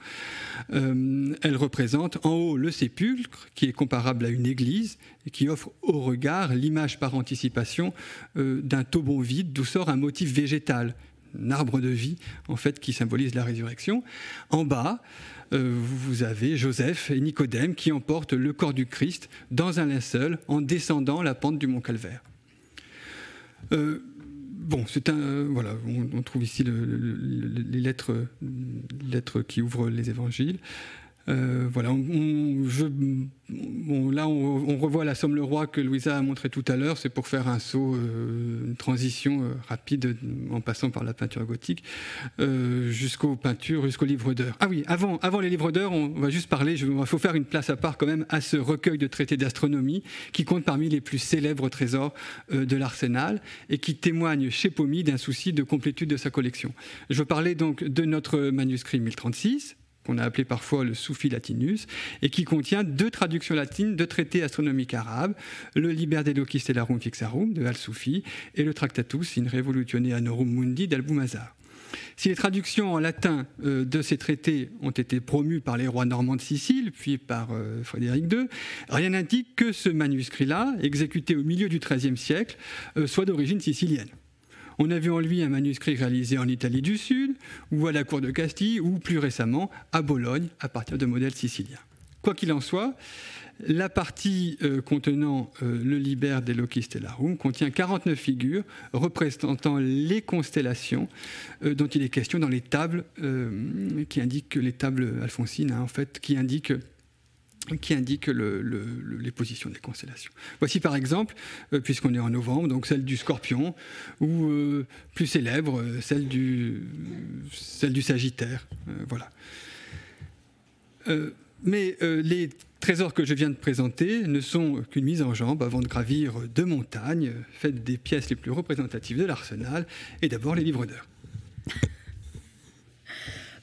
elle représente en haut le sépulcre, qui est comparable à une église, et qui offre au regard l'image par anticipation d'un taubon vide d'où sort un motif végétal, un arbre de vie, en fait, qui symbolise la résurrection. En bas, euh, vous avez Joseph et Nicodème qui emportent le corps du Christ dans un linceul en descendant la pente du mont Calvaire. Euh, bon, c'est un voilà, on, trouve ici les lettres, lettres qui ouvrent les évangiles. Euh, voilà, je, là, on, revoit la somme le roi que Louisa a montré tout à l'heure. C'est pour faire un saut, euh, une transition euh, rapide en passant par la peinture gothique jusqu'aux peintures, jusqu'aux livres d'heures. Ah oui, avant, avant les livres d'heures, on va juste parler. Il faut faire une place à part quand même à ce recueil de traités d'astronomie qui compte parmi les plus célèbres trésors de l'arsenal et qui témoigne chez Pomy d'un souci de complétude de sa collection. Je parler donc de notre manuscrit 1036 qu'on a appelé parfois le Soufi Latinus, et qui contient deux traductions latines de traités astronomiques arabes, le Liber de Locis Stellarum Fixarum de Al-Soufi et le Tractatus in Revolutione Anorum Mundi d'Albumazar. Si les traductions en latin euh, de ces traités ont été promues par les rois normands de Sicile, puis par euh, Frédéric II, rien n'indique que ce manuscrit-là, exécuté au milieu du XIIIe siècle, euh, soit d'origine sicilienne. On a vu en lui un manuscrit réalisé en Italie du Sud, ou à la cour de Castille, ou plus récemment à Bologne, à partir de modèles siciliens. Quoi qu'il en soit, la partie euh, contenant euh, le Liber la Stellarum contient 49 figures représentant les constellations euh, dont il est question dans les tables qui indiquent les tables alphonsines, hein, en fait, qui indiquent qui indique les positions des constellations. Voici par exemple, euh, puisqu'on est en novembre, donc celle du scorpion, ou euh, plus célèbre, euh, celle du, sagittaire. voilà. mais les trésors que je viens de présenter ne sont qu'une mise en jambe avant de gravir deux montagnes, faites des pièces les plus représentatives de l'arsenal, et d'abord les livres d'heures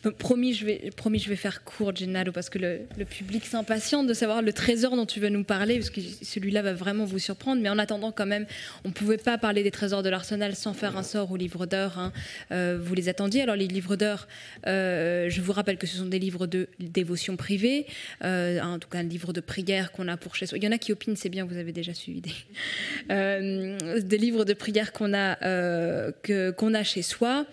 promis, je vais, promis, je vais faire court, Gennaro, parce que le, public s'impatiente de savoir le trésor dont tu veux nous parler, parce que celui-là va vraiment vous surprendre. Mais en attendant, quand même, on ne pouvait pas parler des trésors de l'Arsenal sans faire un sort au livre d'heure. Hein. Euh, vous les attendiez. Alors, les livres d'heure, je vous rappelle que ce sont des livres de dévotion privée, euh, en tout cas un livre de prière qu'on a pour chez soi. Il y en a qui opinent, c'est bien, vous avez déjà suivi des, euh, livres de prière qu'on a, qu'on a chez soi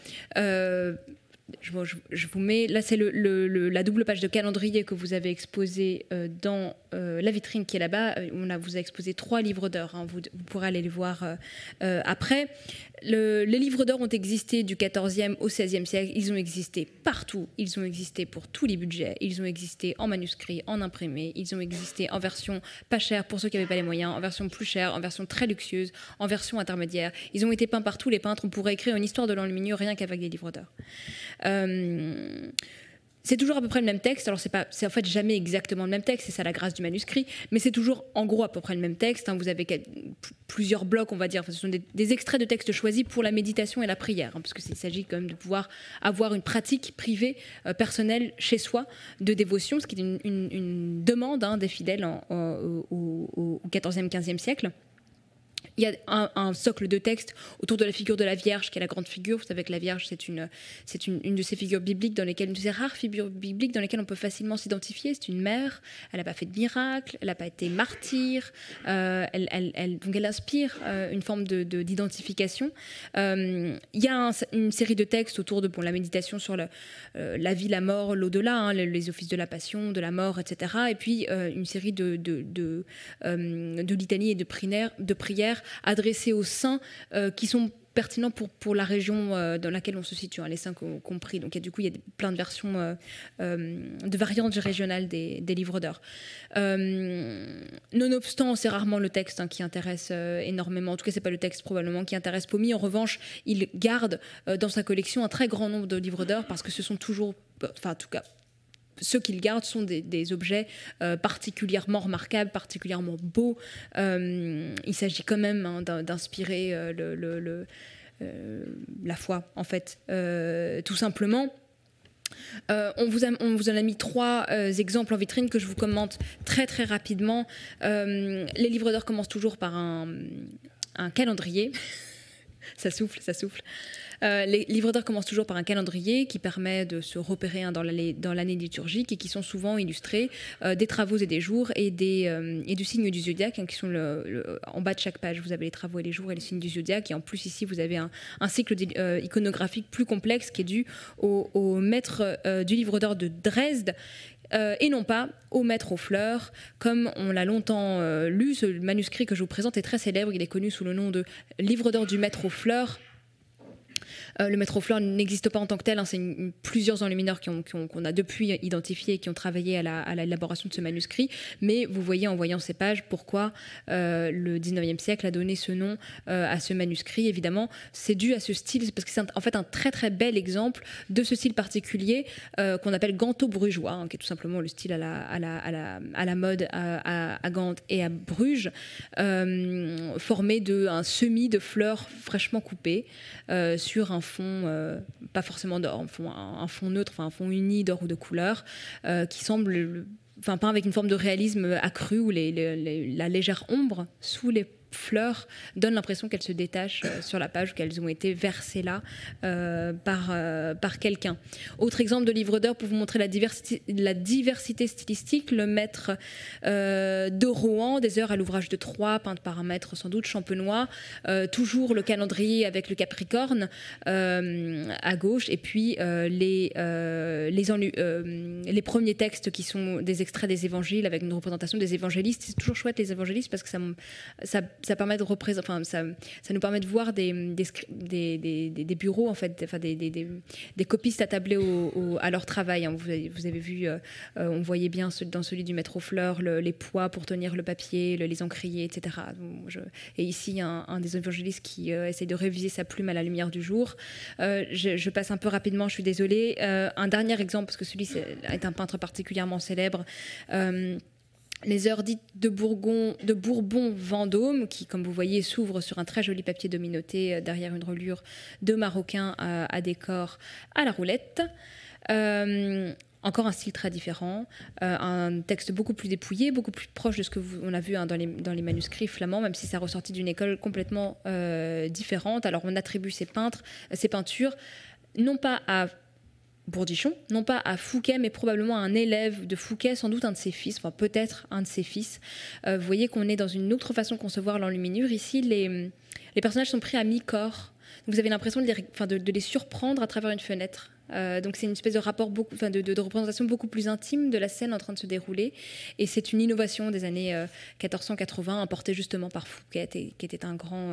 je, vous mets, là c'est le, la double page de calendrier que vous avez exposée euh, dans euh, la vitrine qui est là-bas. Euh, on a, vous a exposé trois livres d'heures, hein. vous, pourrez aller les voir après le, les livres d'or ont existé du 14e au 16e siècle. Ils ont existé partout. Ils ont existé pour tous les budgets. Ils ont existé en manuscrit, en imprimé. Ils ont existé en version pas chère pour ceux qui n'avaient pas les moyens, en version plus chère, en version très luxueuse, en version intermédiaire. Ils ont été peints partout. les peintres. On pourrait écrire une histoire de l'enluminure rien qu'avec des livres d'or. Euh, c'est toujours à peu près le même texte. Alors, c'est pas, en fait jamais exactement le même texte, c'est ça la grâce du manuscrit, mais c'est toujours en gros à peu près le même texte. Hein. Vous avez plusieurs blocs, on va dire. ce sont des, extraits de textes choisis pour la méditation et la prière, hein, parce qu'il s'agit quand même de pouvoir avoir une pratique privée, euh, personnelle, chez soi, de dévotion, ce qui est une, demande hein, des fidèles au, XIVe, au siècle il y a un, socle de texte autour de la figure de la Vierge, qui est la grande figure. Vous savez que la Vierge, c'est une, c'est une, une, de ces figures bibliques dans lesquelles, une de ces rares figures bibliques dans lesquelles on peut facilement s'identifier. C'est une mère, elle n'a pas fait de miracle, elle n'a pas été martyre, euh, elle, donc elle inspire euh, une forme de, d'identification. Euh, il y a une série de textes autour de bon, la méditation sur le, la vie, la mort, l'au-delà, hein, les, offices de la passion, de la mort, etc. Et puis une série de, de, de, litanies et de de prières adressés aux saints euh, qui sont pertinents pour, pour la région euh, dans laquelle on se situe, hein, les saints compris. Donc, du coup, il y a plein de versions, euh, de variantes régionales des, livres d'heures. Nonobstant, c'est rarement le texte hein, qui intéresse énormément. En tout cas, c'est pas le texte probablement qui intéresse Pomi. En revanche, il garde dans sa collection un très grand nombre de livres d'heures parce que ce sont toujours, enfin, en tout cas, ceux qu'il garde sont des, objets euh, particulièrement remarquables, particulièrement beaux. Euh, il s'agit quand même hein, d'inspirer euh, la foi, en fait, tout simplement. on, vous en a mis trois exemples en vitrine que je vous commente très très rapidement. les livres d'or commencent toujours par un calendrier. ça souffle, ça souffle. Euh, les livres d'or commencent toujours par un calendrier qui permet de se repérer hein, dans l'année liturgique et qui sont souvent illustrés euh, des travaux et des jours et, des, euh, du signe du zodiaque hein, qui sont en bas de chaque page. Vous avez les travaux et les jours et le signe du zodiaque. Et en plus, ici, vous avez un, cycle iconographique plus complexe qui est dû au, maître du livre d'or de Dresde et non pas au maître aux fleurs, comme on l'a longtemps lu. Ce manuscrit que je vous présente est très célèbre, il est connu sous le nom de Livre d'or du maître aux fleurs euh, le métroflore n'existe pas en tant que tel. Hein. c'est plusieurs enlumineurs qu'on a depuis identifiés et qui ont travaillé à l'élaboration de ce manuscrit. Mais vous voyez en voyant ces pages pourquoi euh, le 19e siècle a donné ce nom euh, à ce manuscrit. Évidemment, c'est dû à ce style, parce que c'est en fait un très très bel exemple de ce style particulier qu'on appelle ganto-brugeois, hein, qui est tout simplement le style à la, à la, mode à, Gant Gand et à Bruges, formé d'un semis de fleurs fraîchement coupées un fond, euh, pas forcément d'or, un fond, neutre, un fond uni d'or ou de couleur, euh, qui semble enfin peint avec une forme de réalisme accru ou la légère ombre sous les fleurs donnent l'impression qu'elles se détachent euh, sur la page, qu'elles ont été versées là euh, par, euh, par quelqu'un. Autre exemple de livre d'heures pour vous montrer la diversité, la diversité stylistique, le maître de Rouen, des heures à l'ouvrage de Troyes, peintes par un maître sans doute champenois, toujours le calendrier avec le Capricorne à gauche, et puis les, les, premiers textes qui sont des extraits des évangiles avec une représentation des évangélistes. C'est toujours chouette les évangélistes parce que ça, ça ça permet de enfin, ça, ça, nous permet de voir des, des, bureaux, en fait, enfin, des, copistes attablés à leur travail. Hein. Vous, avez, vu, euh, euh, on voyait bien dans celui du aux fleurs les poids pour tenir le papier, les encriers, etc. je, et ici, un, un, des évangélistes qui euh, essaie de réviser sa plume à la lumière du jour. je, passe un peu rapidement, je suis désolée. un dernier exemple, parce que celui est, est un peintre particulièrement célèbre les heures dites de, de Bourbon-Vendôme, qui, comme vous voyez, s'ouvre sur un très joli papier dominoté euh, derrière une relure de marocain euh, à, décor à la roulette. Euh, encore un style très différent, un texte beaucoup plus dépouillé, beaucoup plus proche de ce que vous, a vu hein, dans, les, manuscrits flamands, même si ça ressortit d'une école complètement différente. Alors on attribue ces peintres, ces peintures, non pas à Bourdichon, non pas à Fouquet, mais probablement à un élève de Fouquet, sans doute un de ses fils, enfin peut-être un de ses fils. Euh, vous voyez qu'on est dans une autre façon de concevoir l'enluminure. Ici, les, personnages sont pris à mi-corps. Vous avez l'impression de les surprendre à travers une fenêtre. Euh, donc c'est une espèce de rapport beaucoup, de, représentation beaucoup plus intime de la scène en train de se dérouler. Et c'est une innovation des années 1480 euh, apportée justement par Fouquet, qui était un grand,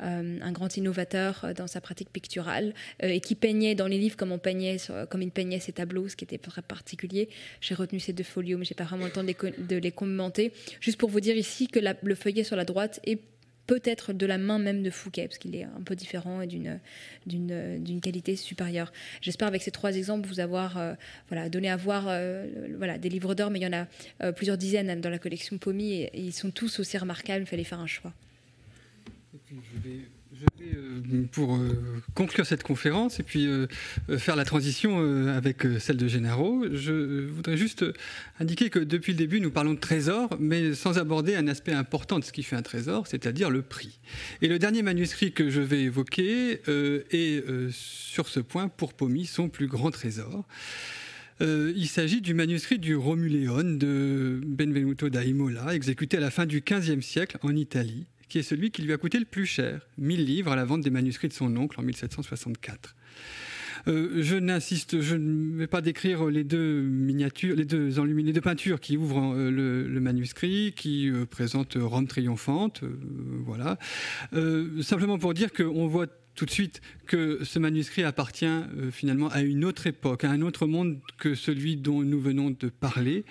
euh, un grand innovateur dans sa pratique picturale et qui peignait dans les livres comme on peignait, comme il peignait ses tableaux, ce qui était très particulier. J'ai retenu ces deux folios, mais j'ai pas vraiment le temps de les, commenter. Juste pour vous dire ici que le feuillet sur la droite est peut-être de la main même de Fouquet, parce qu'il est un peu différent et d'une, d'une, d'une qualité supérieure. J'espère avec ces trois exemples vous avoir euh, voilà, donné à voir euh, voilà, des livres d'or, mais il y en a euh, plusieurs dizaines hein, dans la collection Pommy et, ils sont tous aussi remarquables, il fallait faire un choix. Je euh, pour euh, conclure cette conférence et puis euh, faire la transition avec celle de Gennaro, je voudrais juste indiquer que depuis le début, nous parlons de trésor, mais sans aborder un aspect important de ce qui fait un trésor, c'est-à-dire le prix. Et le dernier manuscrit que je vais évoquer est sur ce point pour Pommi, son plus grand trésor. il s'agit du manuscrit du Romuléon de Benvenuto da Imola, exécuté à la fin du XVe siècle en Italie qui est celui qui lui a coûté le plus cher, 1000 livres à la vente des manuscrits de son oncle en 1764. Euh, je n'insiste, je ne vais pas décrire les deux miniatures, les deux, peintures qui ouvrent euh, le, manuscrit, qui euh, présentent Rome triomphante, voilà. simplement pour dire qu'on voit tout de suite que ce manuscrit appartient euh, finalement à une autre époque, à un autre monde que celui dont nous venons de parler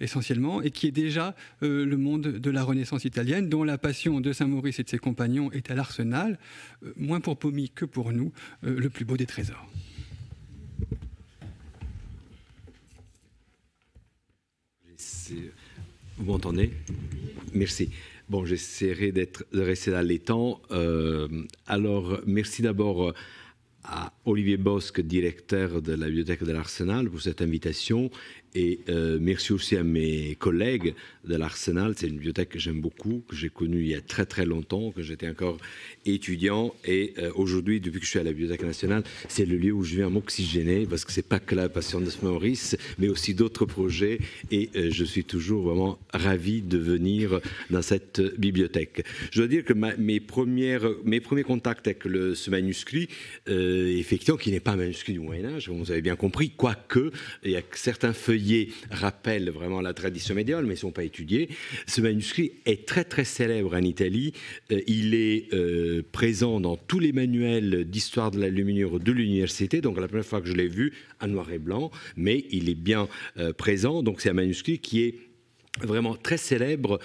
essentiellement, et qui est déjà euh, le monde de la Renaissance italienne, dont la passion de Saint Maurice et de ses compagnons est à l'arsenal, euh, moins pour Pommi que pour nous, le plus beau des trésors. Vous m'entendez Merci. Bon, j'essaierai d'être, de rester dans les temps. Euh, alors, merci d'abord euh, à Olivier Bosque, directeur de la Bibliothèque de l'Arsenal, pour cette invitation et euh, merci aussi à mes collègues de l'Arsenal. C'est une bibliothèque que j'aime beaucoup, que j'ai connue il y a très très longtemps, que j'étais encore étudiant. Et euh, aujourd'hui, depuis que je suis à la Bibliothèque nationale, c'est le lieu où je viens m'oxygéner, parce que c'est pas que la passion de ce Maurice, mais aussi d'autres projets. Et euh, je suis toujours vraiment ravi de venir dans cette bibliothèque. Je dois dire que mes, premières, mes premiers contacts avec ce manuscrit, effectivement, qui n'est pas un manuscrit du Moyen Âge, vous avez bien compris, quoique il y a certains feuillets rappellent rappelle vraiment la tradition médiévale, mais ils ne sont pas étudiés. Ce manuscrit est très très célèbre en Italie. Euh, il est euh, présent dans tous les manuels d'histoire de luminure de l'université. Donc la première fois que je l'ai vu, en noir et blanc, mais il est bien euh, présent. Donc c'est un manuscrit qui est vraiment très célèbre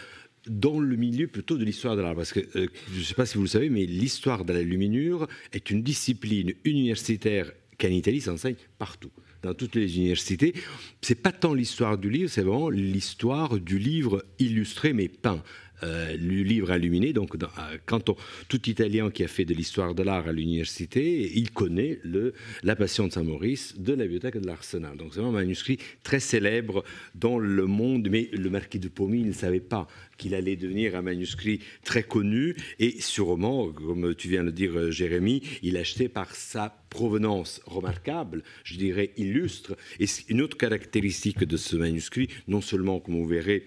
dans le milieu plutôt de l'histoire de l'art. Parce que, je ne sais pas si vous le savez, mais l'histoire de la luminure est une discipline universitaire qu'en Italie s'enseigne partout dans toutes les universités. C'est pas tant l'histoire du livre, c'est vraiment l'histoire du livre illustré mais peint. Euh, le livre illuminé Donc, euh, quand tout Italien qui a fait de l'histoire de l'art à l'université, il connaît le, La Passion de Saint-Maurice de la bibliothèque de l'Arsenal. Donc, c'est un manuscrit très célèbre dans le monde, mais le marquis de Pomy ne savait pas qu'il allait devenir un manuscrit très connu. Et sûrement comme tu viens de dire, euh, Jérémy, il acheté par sa provenance remarquable, je dirais illustre. Et une autre caractéristique de ce manuscrit, non seulement, comme vous verrez,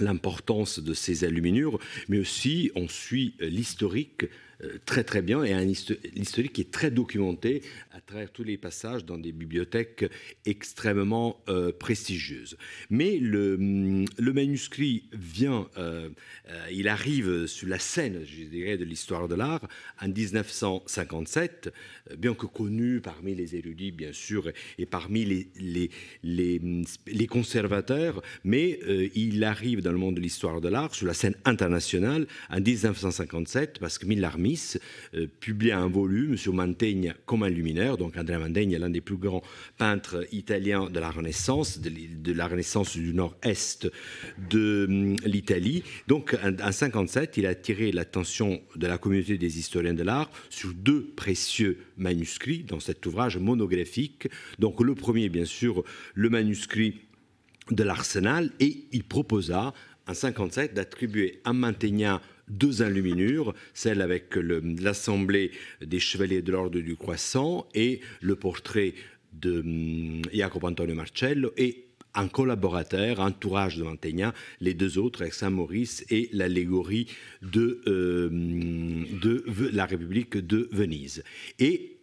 l'importance de ces aluminures, mais aussi on suit l'historique euh, très très bien et l'historique qui est très documenté à travers tous les passages dans des bibliothèques extrêmement euh, prestigieuses. Mais le, mm, manuscrit vient, euh, euh, il arrive sur la scène, je dirais, de l'histoire de l'art en 1957, bien que connu parmi les érudits, bien sûr, et parmi les, les, mm, conservateurs, mais il arrive dans le monde de l'histoire de l'art sur la scène internationale en 1957 parce que Millarmis publie un volume sur Mantegna comme un luminaire donc Andrea Mantegna est l'un des plus grands peintres italiens de la Renaissance, de, la Renaissance du nord-est de hum, l'Italie. Donc en 1957, il a attiré l'attention de la communauté des historiens de l'art sur deux précieux manuscrits dans cet ouvrage monographique. Donc le premier, bien sûr, le manuscrit de l'Arsenal, et il proposa en 1957 d'attribuer à Mantegna deux enluminures, celle avec l'Assemblée des Chevaliers de l'Ordre du Croissant et le portrait de hum, Jacopo Antonio Marcello et un collaborateur, entourage de Mantegna, les deux autres, avec Saint-Maurice et l'allégorie de, euh, hum, de, la République de Venise. Et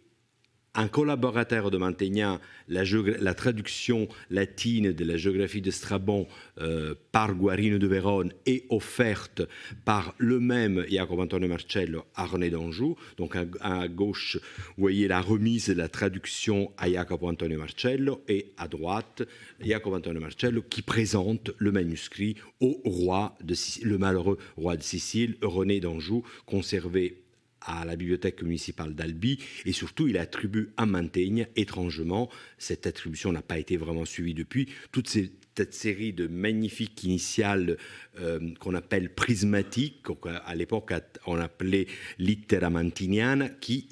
un collaborateur de Mantegna la, traduction latine de la géographie de Strabon euh, par Guarino de Vérone est offerte par le même Jacob Antonio Marcello à René d'Anjou. Donc à, gauche, vous voyez la remise de la traduction à Jacob Antonio Marcello et à droite, Jacob Antonio Marcello qui présente le manuscrit au roi de le malheureux roi de Sicile, René d'Anjou, conservé à la bibliothèque municipale d'Albi et surtout il attribue à Mantegna, étrangement, cette attribution n'a pas été vraiment suivie depuis, toute cette série de magnifiques initiales euh, qu'on appelle prismatiques, à l'époque on appelait litteramantiniana, qui,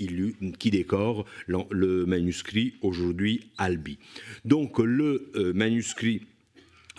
qui décore le, manuscrit aujourd'hui Albi. Donc le euh, manuscrit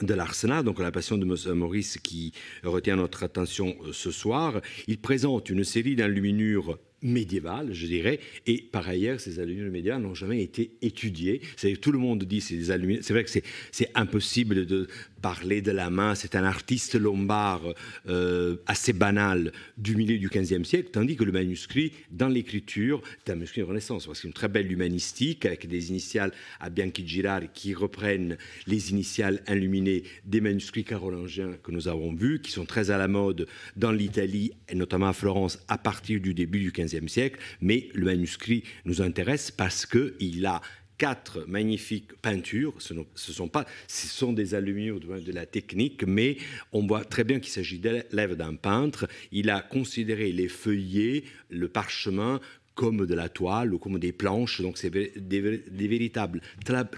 de l'Arsenal, donc la passion de Maurice qui retient notre attention euh, ce soir. Il présente une série d'enluminures médiévales, je dirais, et par ailleurs, ces alluminures médiévales n'ont jamais été étudiées. C'est tout le monde dit c'est des C'est vrai que c'est impossible de, parler de la main. C'est un artiste lombard euh, assez banal du milieu du XVe siècle, tandis que le manuscrit, dans l'écriture, est un manuscrit de Renaissance, parce qu'il une très belle humanistique, avec des initiales à Bianchi Girard qui reprennent les initiales illuminées des manuscrits carolingiens que nous avons vus, qui sont très à la mode dans l'Italie, et notamment à Florence, à partir du début du XVe siècle. Mais le manuscrit nous intéresse parce qu'il a quatre magnifiques peintures. Ce, ne sont pas, sont des allumures de la technique, mais on voit très bien qu'il s'agit de d'un peintre. Il a considéré les feuillets, le parchemin comme de la toile ou comme des planches. Donc, c'est des, véritables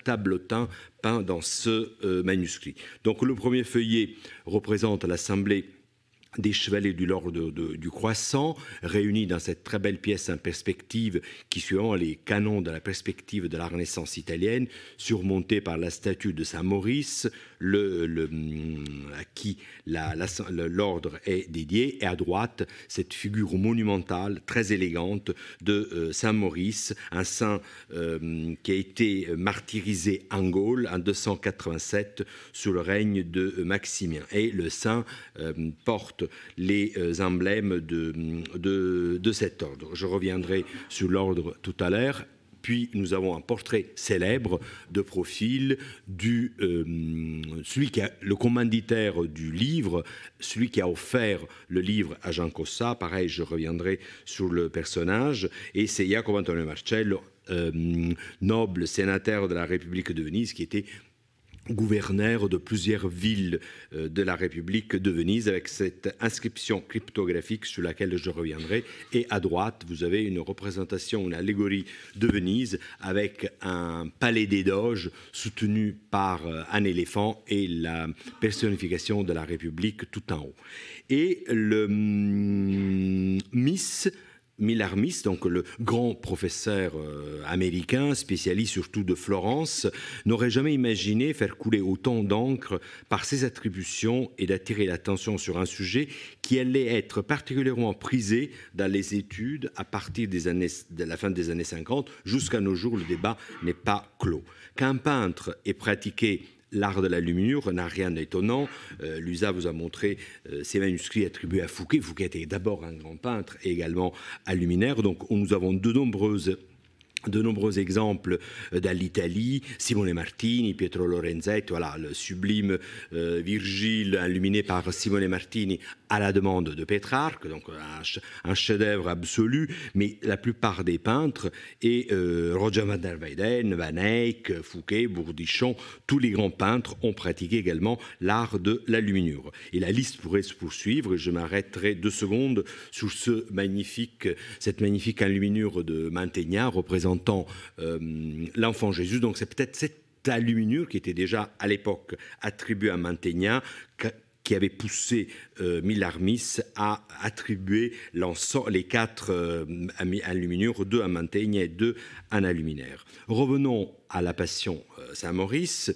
tabletins peints dans ce euh, manuscrit. Donc, le premier feuillet représente l'Assemblée des chevaliers du de, l'ordre du Croissant, réunis dans cette très belle pièce en perspective qui, suivant les canons de la perspective de la Renaissance italienne, surmontée par la statue de Saint Maurice, mm, à qui l'ordre est dédié, et à droite, cette figure monumentale, très élégante, de euh, Saint Maurice, un saint euh, qui a été martyrisé en Gaule en 287 sous le règne de Maximien. Et le saint euh, porte les euh, emblèmes de, de, cet ordre. Je reviendrai sur l'ordre tout à l'heure. Puis nous avons un portrait célèbre de profil du euh, celui le commanditaire du livre, celui qui a offert le livre à Jean Cossa. Pareil, je reviendrai sur le personnage. Et c'est Jacob Antonio Marcello, euh, noble sénateur de la République de Venise, qui était gouverneur de plusieurs villes euh, de la République de Venise avec cette inscription cryptographique sur laquelle je reviendrai. Et à droite, vous avez une représentation, une allégorie de Venise avec un palais des doges soutenu par euh, un éléphant et la personnification de la République tout en haut. Et le mm, Miss Milarmis, donc le grand professeur euh, américain, spécialiste surtout de Florence, n'aurait jamais imaginé faire couler autant d'encre par ses attributions et d'attirer l'attention sur un sujet qui allait être particulièrement prisé dans les études à partir des années, de la fin des années 50 jusqu'à nos jours. Le débat n'est pas clos. Qu'un peintre ait pratiqué l'art de la luminure n'a rien d'étonnant. Euh, Lusa vous a montré euh, ses manuscrits attribués à Fouquet. Fouquet était d'abord un grand peintre et également un luminaire. Donc nous avons de nombreuses de nombreux exemples euh, l'Italie Simone Martini, Pietro Lorenzetti, voilà le sublime euh, Virgile illuminé par Simone Martini à la demande de Pétrarque, donc un, chef-d'œuvre absolu, mais la plupart des peintres, et euh, Roger van der Weyden, Van Eyck, Fouquet, Bourdichon, tous les grands peintres ont pratiqué également l'art de l'alluminure. Et la liste pourrait se poursuivre, je m'arrêterai deux secondes sur ce magnifique, cette magnifique enluminure de Mantegna représentant euh, l'enfant Jésus. Donc c'est peut-être cette alluminure qui était déjà à l'époque attribuée à Mantegna qui avait poussé euh, Milarmis à attribuer les quatre euh, alluminures, deux à Mantegna et deux à Naluminaire. Revenons à la Passion Saint-Maurice,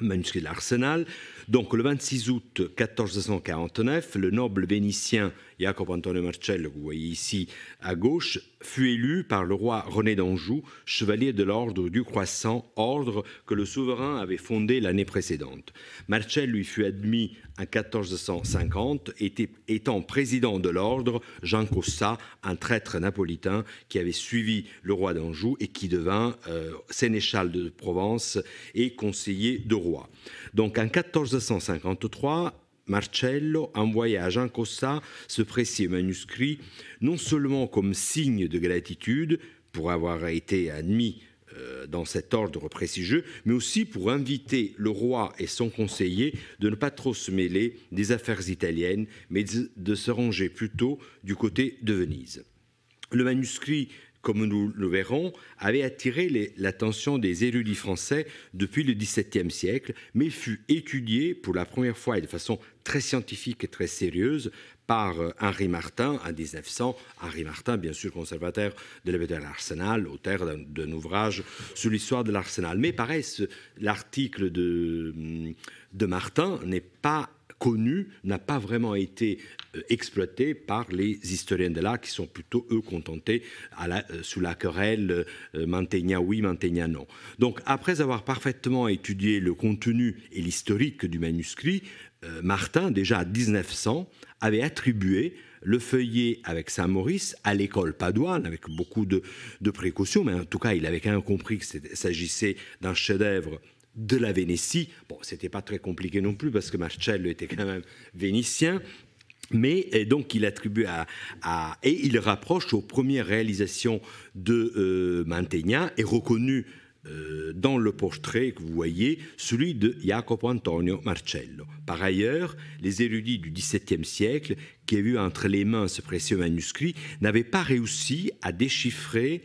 manuscrit de l'Arsenal. Donc le 26 août 1449, le noble vénitien Jacob Antonio Marcello, que vous voyez ici à gauche, fut élu par le roi René d'Anjou, chevalier de l'ordre du Croissant, ordre que le souverain avait fondé l'année précédente. Marcello lui fut admis en 1450, étant président de l'ordre Jean Cossa, un traître napolitain qui avait suivi le roi d'Anjou et qui devint euh, sénéchal de Provence et conseiller de roi. Donc en 1450, 1553, Marcello envoya à Jean ce précieux manuscrit, non seulement comme signe de gratitude pour avoir été admis euh, dans cet ordre prestigieux, mais aussi pour inviter le roi et son conseiller de ne pas trop se mêler des affaires italiennes, mais de se ranger plutôt du côté de Venise. Le manuscrit comme nous le verrons, avait attiré l'attention des érudits français depuis le XVIIe siècle, mais fut étudié pour la première fois et de façon très scientifique et très sérieuse par euh, Henri Martin en 1900. Henri Martin, bien sûr conservateur de la de l'Arsenal, auteur d'un ouvrage sur l'histoire de l'Arsenal. Mais pareil, l'article hum, de Martin n'est pas connu n'a pas vraiment été euh, exploité par les historiens de l'art qui sont plutôt, eux, contentés euh, sous la querelle euh, Mantegna oui, Mantegna non. Donc, après avoir parfaitement étudié le contenu et l'historique du manuscrit, Martin, déjà à 1900, avait attribué le feuillet avec Saint-Maurice à l'école padoine, avec beaucoup de, de précautions, mais en tout cas, il avait quand même compris qu'il s'agissait d'un chef-d'œuvre de la Vénétie. Bon, c'était pas très compliqué non plus parce que Marcello était quand même vénitien. Mais euh, donc il attribue à, et il rapproche aux premières réalisations de euh, Mantegna et reconnu euh, dans le portrait que vous voyez celui de Jacopo Antonio Marcello. Par ailleurs, les érudits du XVIIe siècle qui avaient eu entre les mains ce précieux manuscrit n'avaient pas réussi à déchiffrer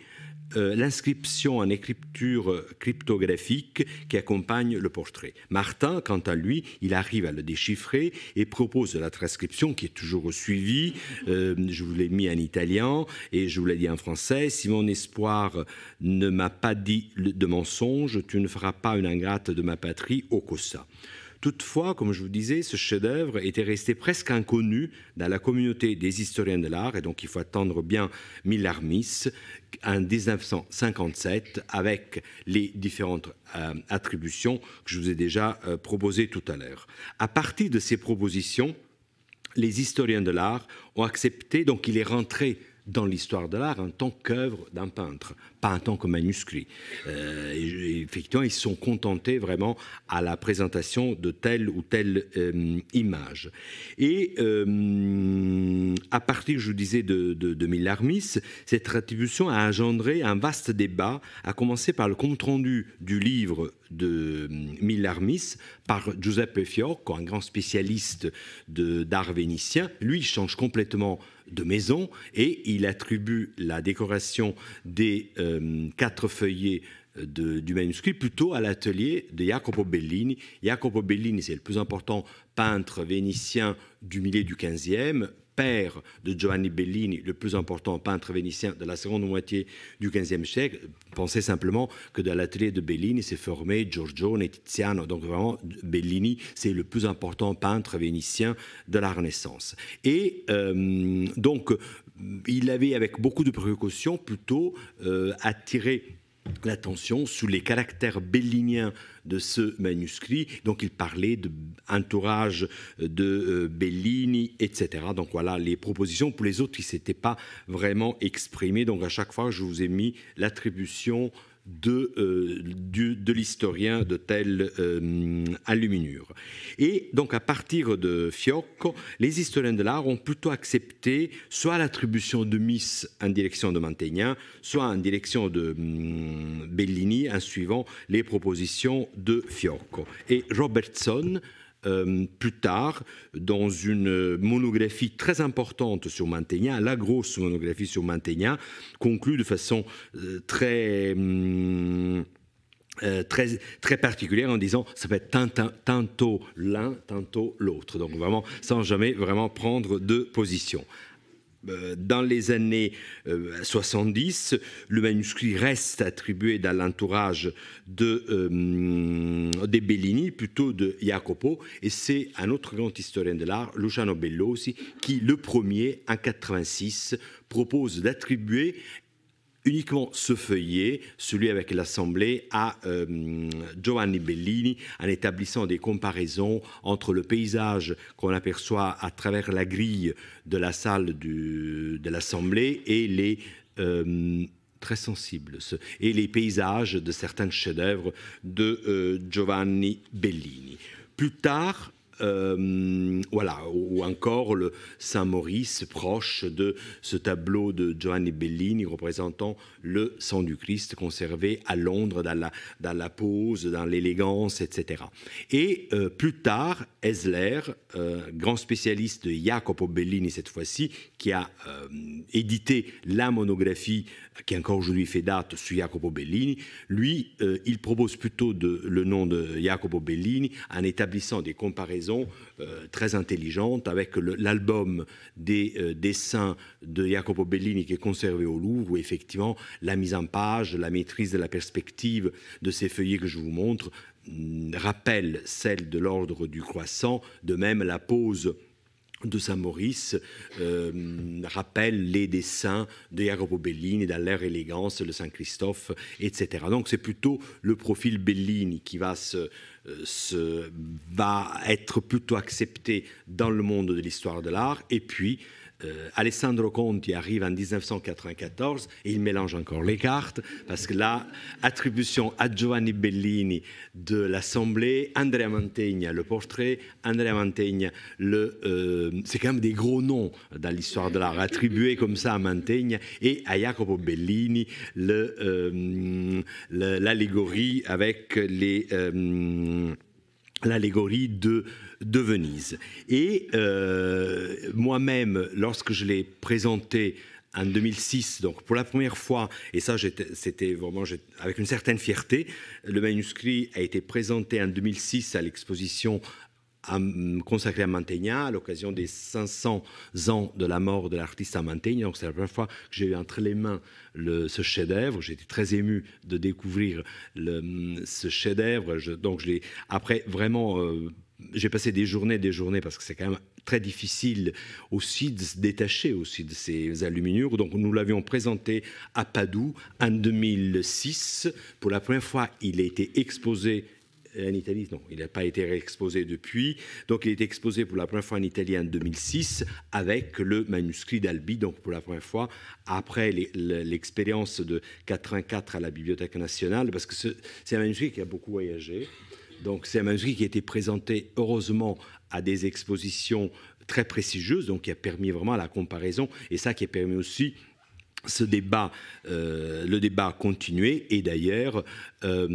euh, l'inscription en écriture euh, cryptographique qui accompagne le portrait. Martin, quant à lui, il arrive à le déchiffrer et propose la transcription qui est toujours suivie. Euh, je vous l'ai mis en italien et je vous l'ai dit en français. Si mon espoir ne m'a pas dit de mensonge, tu ne feras pas une ingrate de ma patrie, au Cosa ». Toutefois, comme je vous disais, ce chef-d'œuvre était resté presque inconnu dans la communauté des historiens de l'art, et donc il faut attendre bien Millarmis en 1957 avec les différentes euh, attributions que je vous ai déjà euh, proposées tout à l'heure. À partir de ces propositions, les historiens de l'art ont accepté, donc il est rentré dans l'histoire de l'art en tant qu'œuvre d'un peintre, pas en tant que manuscrit. Euh, effectivement, ils sont contentés vraiment à la présentation de telle ou telle euh, image. Et euh, à partir, je vous disais, de, de, de Millarmis, cette attribution a engendré un vaste débat, à commencer par le compte-rendu du livre de Millarmis par Giuseppe Fiorco, un grand spécialiste d'art vénitien. Lui change complètement de maison et il attribue la décoration des euh, quatre feuillets euh, du manuscrit plutôt à l'atelier de Jacopo Bellini. Jacopo Bellini, c'est le plus important peintre vénitien du milieu du 15e, père de Giovanni Bellini, le plus important peintre vénitien de la seconde moitié du XVe siècle. pensait simplement que dans l'atelier de Bellini s'est formé Giorgione et Tiziano. Donc vraiment, Bellini, c'est le plus important peintre vénitien de la Renaissance. Et euh, donc, il avait, avec beaucoup de précautions, plutôt euh, attiré l'attention sous les caractères belliniens de ce manuscrit. Donc il parlait d'entourage de, euh, de euh, Bellini, etc. Donc voilà les propositions. Pour les autres, qui ne s'étaient pas vraiment exprimées Donc à chaque fois, je vous ai mis l'attribution de, euh, de l'historien de telle euh, alluminure. Et donc à partir de Fiocco, les historiens de l'art ont plutôt accepté soit l'attribution de Miss en direction de Mantegna, soit en direction de mm, Bellini en suivant les propositions de Fiocco. Et Robertson, euh, plus tard dans une monographie très importante sur Mantegna, la grosse monographie sur Mantegna, conclut de façon euh, hum, euh, très... particulière en disant ça peut être tantôt, tantôt l'un, tantôt l'autre. Donc vraiment sans jamais vraiment prendre de position. Euh, dans les années 70, euh, le manuscrit reste attribué dans l'entourage de, euh, Bellini, plutôt de Jacopo, et c'est un autre grand historien de l'art, Luciano Bellosi, qui, le premier, en 86, propose d'attribuer uniquement ce feuillet, celui avec l'Assemblée, à euh, Giovanni Bellini en établissant des comparaisons entre le paysage qu'on aperçoit à travers la grille de la salle de l'Assemblée et les... Euh, très sensibles, et les paysages de certains chefs-d'œuvre de euh, Giovanni Bellini. Plus tard, euh, voilà, ou encore le Saint-Maurice, proche de ce tableau de Giovanni Bellini représentant le sang du Christ conservé à Londres dans la, dans la pose, dans l'élégance, etc. Et euh, plus tard, Esler, euh, grand spécialiste de Jacopo Bellini cette fois-ci, qui a édité la monographie qui encore aujourd'hui fait date sur Jacopo Bellini, lui, il propose plutôt de, le nom de Jacopo Bellini en établissant des comparaisons euh, très intelligente avec l'album des euh, dessins de Jacopo Bellini qui est conservé au Louvre, où effectivement la mise en page, la maîtrise de la perspective de ces feuillets que je vous montre mm, rappelle celle de l'ordre du croissant, de même la pose de Saint-Maurice euh, rappelle les dessins de Jacopo Bellini dans l'air élégance, le Saint-Christophe, etc. Donc c'est plutôt le profil Bellini qui va, euh, se, va être plutôt accepté dans le monde de l'histoire de l'art. Et puis euh, Alessandro Conti arrive en 1994 et il mélange encore les cartes parce que là, attribution à Giovanni Bellini de l'Assemblée, Andrea Mantegna le portrait, Andrea Mantegna le. Euh, c'est quand même des gros noms dans l'histoire de l'art attribués comme ça à Mantegna et à Jacopo Bellini euh, l'allégorie avec les l'allégorie de de Venise. Et euh, moi-même, lorsque je l'ai présenté en 2006, donc pour la première fois, et ça c'était vraiment avec une certaine fierté, le manuscrit a été présenté en 2006 à l'exposition consacrée à Mantegna à l'occasion des 500 ans de la mort de l'artiste à Mantegna. Donc c'est la première fois que j'ai eu entre les mains ce chef-d'œuvre. J'étais très ému de découvrir ce chef-d'œuvre. donc je l'ai après vraiment euh, j'ai passé des journées, des journées, parce que c'est quand même très difficile aussi de se détacher aussi de ces alluminures. Donc nous l'avions présenté à Padoue en 2006. Pour la première fois, il a été exposé euh, en Italie, non, il n'a pas été réexposé depuis. Donc il a été exposé pour la première fois en Italie en 2006 avec le manuscrit d'Albi, donc pour la première fois après l'expérience de 84 à la Bibliothèque nationale, parce que c'est un manuscrit qui a beaucoup voyagé, donc c'est un manuscrit qui a été présenté heureusement à des expositions très prestigieuses, donc qui a permis vraiment la comparaison, et ça qui a permis aussi ce débat, euh, le débat à continuer. et d'ailleurs, euh,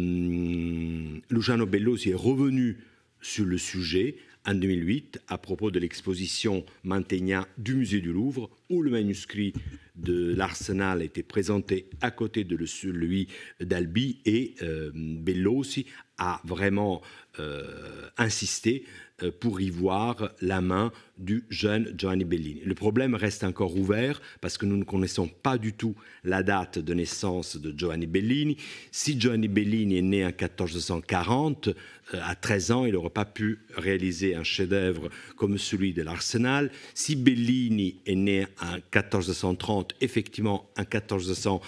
Luciano Bellos est revenu sur le sujet en 2008 à propos de l'exposition Mantegna du musée du Louvre où le manuscrit de l'Arsenal était présenté à côté de celui d'Albi et euh, bellosi a vraiment euh, insister euh, pour y voir la main du jeune Giovanni Bellini. Le problème reste encore ouvert parce que nous ne connaissons pas du tout la date de naissance de Giovanni Bellini. Si Giovanni Bellini est né en 1440, euh, à 13 ans, il n'aurait pas pu réaliser un chef-d'œuvre comme celui de l'Arsenal. Si Bellini est né en 1430, effectivement en 1430,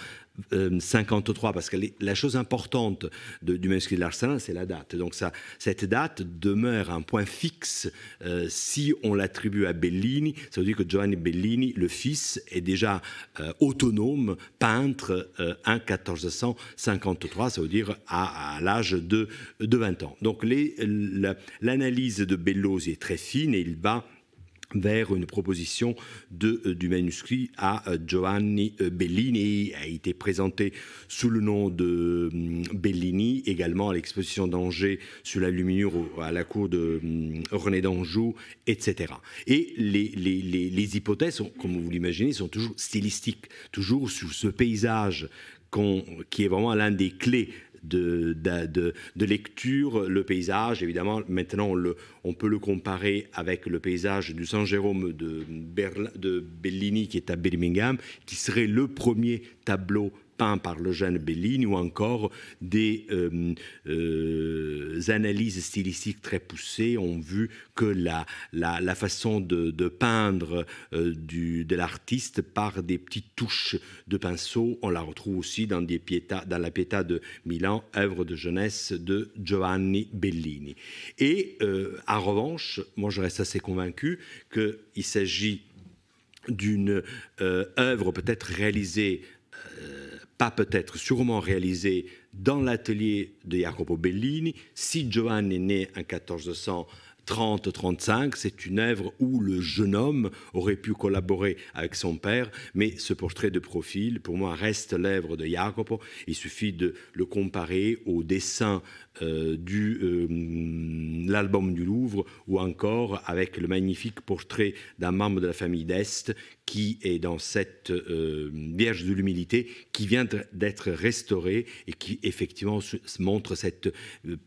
53, euh, parce que la chose importante de, du manuscrit de c'est la date. Donc ça, cette date demeure un point fixe. Euh, si on l'attribue à Bellini, ça veut dire que Giovanni Bellini, le fils, est déjà euh, autonome, peintre, en 1453, ça veut dire à, l'âge de, de 20 ans. Donc l'analyse de Bellosi est très fine et il va vers une proposition euh, du manuscrit à euh, Giovanni euh, Bellini. a été présenté sous le nom de mm, Bellini, également à l'exposition d'Angers sur la luminure à la cour de mm, René d'Anjou, etc. Et les, hypothèses, comme vous l'imaginez, sont toujours stylistiques, toujours sur ce paysage qui est vraiment l'un des clés de, lecture, le paysage, évidemment, maintenant on, peut le comparer avec le paysage du Saint-Jérôme de Bellini qui est à Birmingham, qui serait le premier tableau peint par le jeune Bellini ou encore des euh, euh, analyses stylistiques très poussées ont vu que la, la, façon de, peindre euh, de l'artiste par des petites touches de pinceau, on la retrouve aussi dans, des pieta, dans la Pietà de Milan, œuvre de jeunesse de Giovanni Bellini. Et en revanche, moi je reste assez convaincu qu'il s'agit d'une œuvre peut-être réalisée peut-être, sûrement réalisé dans l'atelier de Jacopo Bellini. Si Johann est né en 1430 35 c'est une œuvre où le jeune homme aurait pu collaborer avec son père, mais ce portrait de profil, pour moi, reste l'œuvre de Jacopo. Il suffit de le comparer au dessin euh, du euh, l'album du Louvre ou encore avec le magnifique portrait d'un membre de la famille d'Est qui est dans cette euh, Vierge de l'humilité qui vient d'être restaurée et qui effectivement montre cette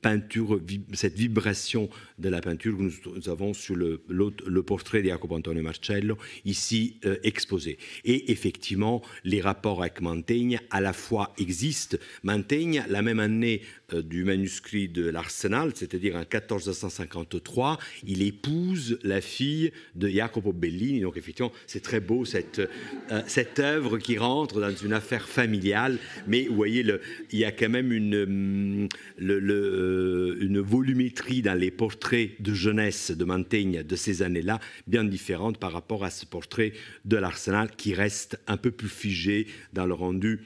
peinture, cette vibration de la peinture que nous avons sur le, le portrait de Jacopo Antonio Marcello ici exposé. Et effectivement, les rapports avec Mantegna à la fois existent. Mantegna la même année euh, du manuscrit de l'Arsenal, c'est-à-dire en 1453, il épouse la fille de Jacopo Bellini. Donc effectivement, c'est très beau cette, euh, cette œuvre qui rentre dans une affaire familiale, mais vous voyez, il y a quand même une, mm, euh, une volumétrie dans les portraits de jeunesse de Mantegna de ces années-là, bien différente par rapport à ce portrait de l'Arsenal qui reste un peu plus figé dans le rendu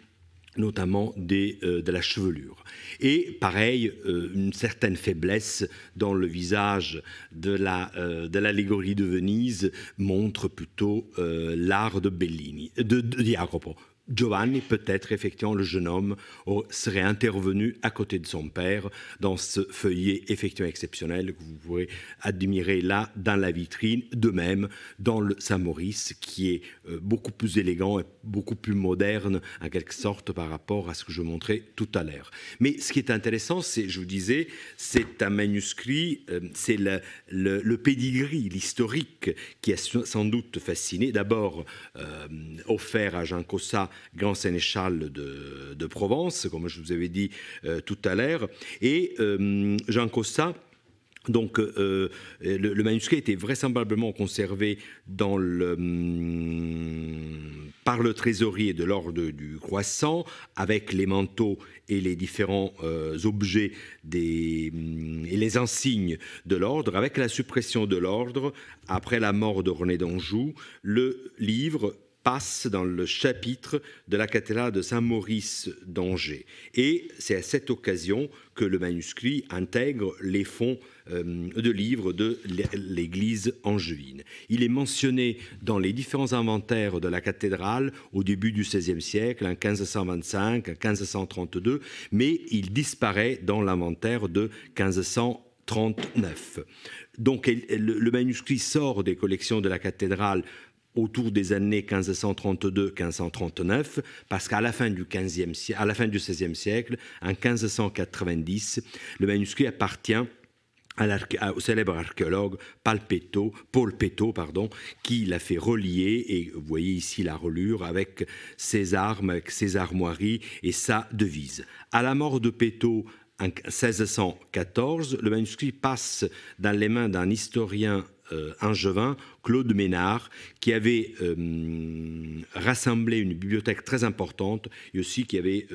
notamment euh, de la chevelure. Et pareil, euh, une certaine faiblesse dans le visage de euh, l'allégorie de, Venise montre plutôt l'art de Bellini, de, Giovanni, peut-être effectivement le jeune homme, serait intervenu à côté de son père dans ce feuillet effectivement exceptionnel que vous pourrez admirer là dans la vitrine, de même dans le Saint-Maurice qui est euh, beaucoup plus élégant et beaucoup plus moderne en quelque sorte par rapport à ce que je montrais tout à l'heure. Mais ce qui est intéressant, c'est, je vous disais, c'est un manuscrit, euh, c'est le, le, l'historique qui a sans doute fasciné, d'abord euh, offert à Jean Cossa grand sénéchal de, Provence, comme je vous avais dit euh, tout à l'heure. Et euh, Jean Costa, donc euh, le, manuscrit était vraisemblablement conservé dans le, hmm, par le trésorier de l'ordre du croissant avec les manteaux et les différents objets hmm, et les insignes de l'ordre. Avec la suppression de l'ordre, après la mort de René d'Anjou, le livre passe dans le chapitre de la cathédrale de Saint-Maurice d'Angers. Et c'est à cette occasion que le manuscrit intègre les fonds euh, de livres de l'église angevine. Il est mentionné dans les différents inventaires de la cathédrale au début du XVIe siècle, en 1525, en 1532, mais il disparaît dans l'inventaire de 1539. Donc le, manuscrit sort des collections de la cathédrale autour des années 1532-1539, parce qu'à la fin du à la fin du XVIe siècle, en 1590, le manuscrit appartient à au célèbre archéologue Paul Peto, pardon, qui l'a fait relier, et vous voyez ici la relure, avec ses armes, avec ses armoiries et sa devise. À la mort de Peto, en 1614, le manuscrit passe dans les mains d'un historien Angevin, euh, Claude Ménard, qui avait euh, rassemblé une bibliothèque très importante et aussi qui avait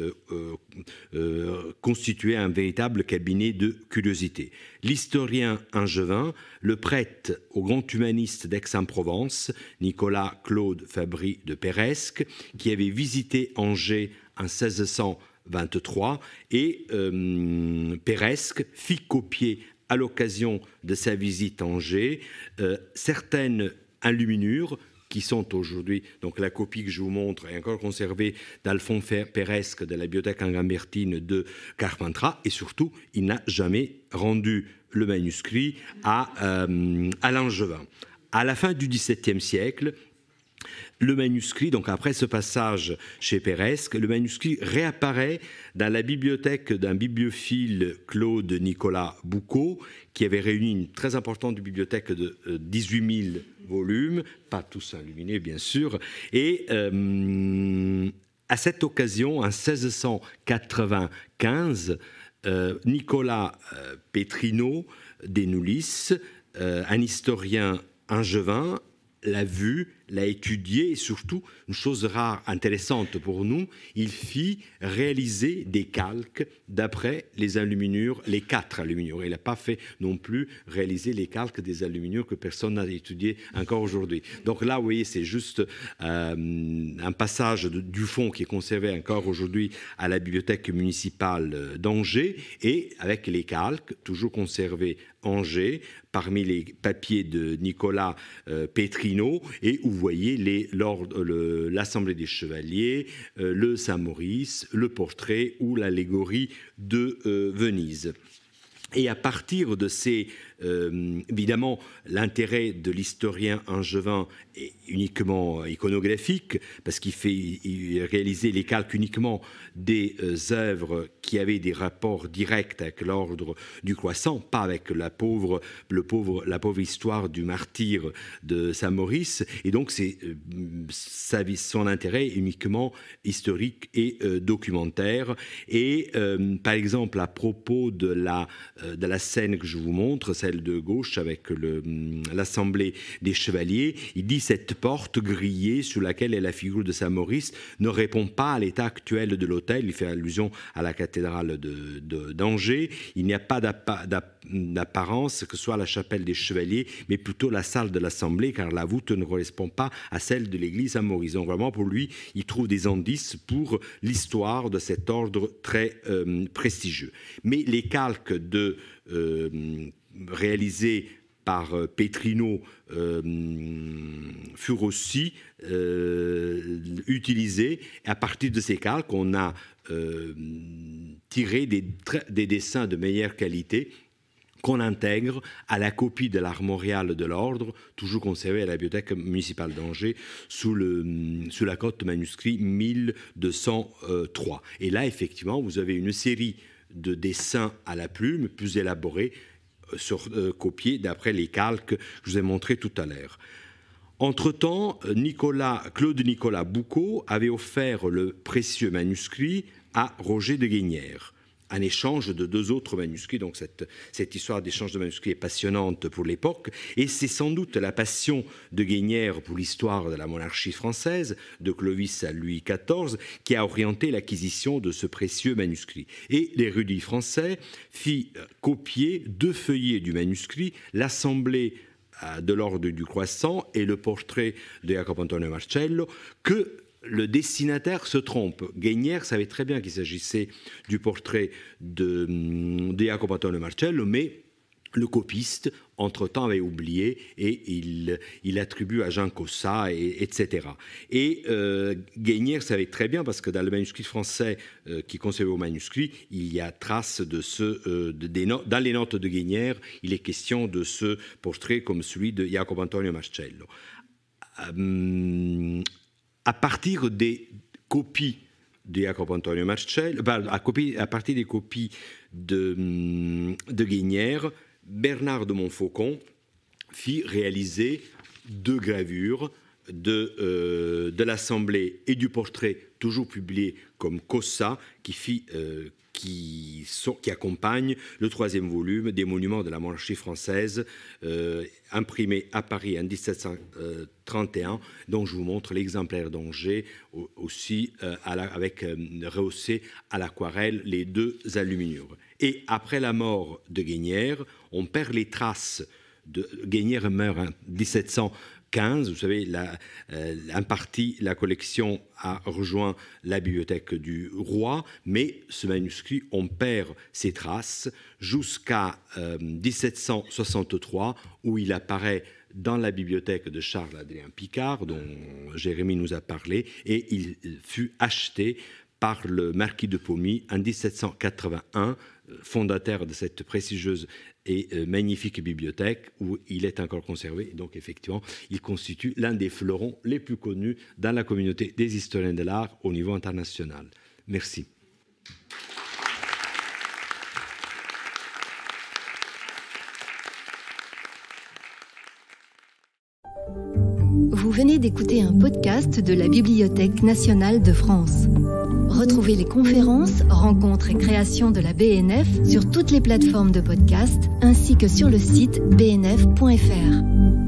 euh, constitué un véritable cabinet de curiosité. L'historien Angevin le prête au grand humaniste d'Aix-en-Provence, Nicolas Claude Fabry de Péresque, qui avait visité Angers en 1623 et Peresque Péresque fit copier à l'occasion de sa visite à Angers, euh, certaines enluminures qui sont aujourd'hui, donc la copie que je vous montre est encore conservée d'Alphonse Peresque de la bibliothèque Angambertine de Carpentras, et surtout, il n'a jamais rendu le manuscrit à, euh, à Langevin. À la fin du XVIIe siècle, le manuscrit, donc après ce passage chez Peresque, le manuscrit réapparaît dans la bibliothèque d'un bibliophile Claude Nicolas Boucaud, qui avait réuni une très importante bibliothèque de 18 euh, 000 volumes, pas tous illuminés bien sûr, et euh, à cette occasion, en 1695, euh, Nicolas Petrino des Noulis, un historien angevin, l'a vu l'a étudié et surtout, une chose rare, intéressante pour nous, il fit réaliser des calques d'après les aluminures, les quatre aluminures. Il n'a pas fait non plus réaliser les calques des aluminures que personne n'a étudié encore aujourd'hui. Donc là, vous voyez, c'est juste euh, un passage du fond qui est conservé encore aujourd'hui à la bibliothèque municipale d'Angers et avec les calques toujours conservés Angers parmi les papiers de Nicolas euh, Petrino et où voyez euh, l'Assemblée des Chevaliers, euh, le Saint-Maurice, le portrait ou l'allégorie de euh, Venise. Et à partir de ces euh, évidemment, l'intérêt de l'historien Angevin est uniquement iconographique, parce qu'il fait réaliser les calques uniquement des euh, œuvres qui avaient des rapports directs avec l'ordre du croissant, pas avec la pauvre, le pauvre, la pauvre histoire du martyr de Saint-Maurice. Et donc, c'est euh, son intérêt uniquement historique et documentaire. Et par exemple, à propos de la, de la scène que je vous montre, celle de gauche avec l'Assemblée des Chevaliers. Il dit Cette porte grillée sous laquelle est la figure de Saint-Maurice ne répond pas à l'état actuel de l'hôtel. Il fait allusion à la cathédrale d'Angers. De, Il n'y a pas d'apparence que soit la chapelle des Chevaliers, mais plutôt la salle de l'Assemblée, car la voûte ne correspond pas à celle de l'église Saint-Maurice. Donc, vraiment, pour lui, il trouve des indices pour l'histoire de cet ordre très euh, prestigieux. Mais les calques de euh, réalisés par euh, Petrino euh, furent aussi euh, utilisés à partir de ces calques. On a tiré des, dessins de meilleure qualité qu'on intègre à la copie de l'armorial de l'ordre, toujours conservé à la bibliothèque municipale d'Angers, sous, la cote manuscrit 1203. Et là, effectivement, vous avez une série de dessins à la plume plus élaborés sur, euh, d'après les calques que je vous ai montrés tout à l'heure. Entre-temps, Nicolas, Claude Nicolas Boucault avait offert le précieux manuscrit à Roger de Guénière un échange de deux autres manuscrits. Donc cette, cette histoire d'échange de manuscrits est passionnante pour l'époque et c'est sans doute la passion de Guénière pour l'histoire de la monarchie française, de Clovis à Louis XIV, qui a orienté l'acquisition de ce précieux manuscrit. Et l'érudit français fit copier deux feuillets du manuscrit, l'assemblée euh, de l'ordre du croissant et le portrait de Jacopo Antonio Marcello que le destinataire se trompe. Guénière savait très bien qu'il s'agissait du portrait de, hum, Jacob Antonio Marcello, mais le copiste, entre-temps, avait oublié et il, il attribue à Jean Cossa, etc. Et euh, Guénière savait très bien, parce que dans le manuscrit français euh, qui conservait au manuscrit, il y a trace de ce. Euh, dans les notes de Guénière, il est question de ce portrait comme celui de Jacob Antonio Marcello. Hum, euh, à partir des copies de Jacopo à, partir des copies de, Bernard de Montfaucon fit réaliser deux gravures de, euh, de l'Assemblée et du portrait, toujours publié comme Cossa, qui fit euh, qui, accompagne le troisième volume des monuments de la monarchie française, euh, imprimé à Paris en 1731, euh, dont je vous montre l'exemplaire d'Angers, aussi euh, avec rehaussé à l'aquarelle les deux aluminures. Et après la mort de Guénière, on perd les traces de Guénière meurt en 1731, vous savez, la, euh, partie, la collection a rejoint la bibliothèque du roi, mais ce manuscrit, on perd ses traces jusqu'à 1763, euh, où il apparaît dans la bibliothèque de Charles-Adrien Picard, dont Jérémy nous a parlé, et il fut acheté par le marquis de Pommy en 1781, euh, fondateur de cette prestigieuse et euh, magnifique bibliothèque où il est encore conservé. donc, effectivement, il constitue l'un des fleurons les plus connus dans la communauté des historiens de l'art au niveau international. Merci. Vous venez d'écouter un podcast de la Bibliothèque nationale de France. Retrouvez les conférences, rencontres et créations de la BNF sur toutes les plateformes de podcast ainsi que sur le site bnf.fr.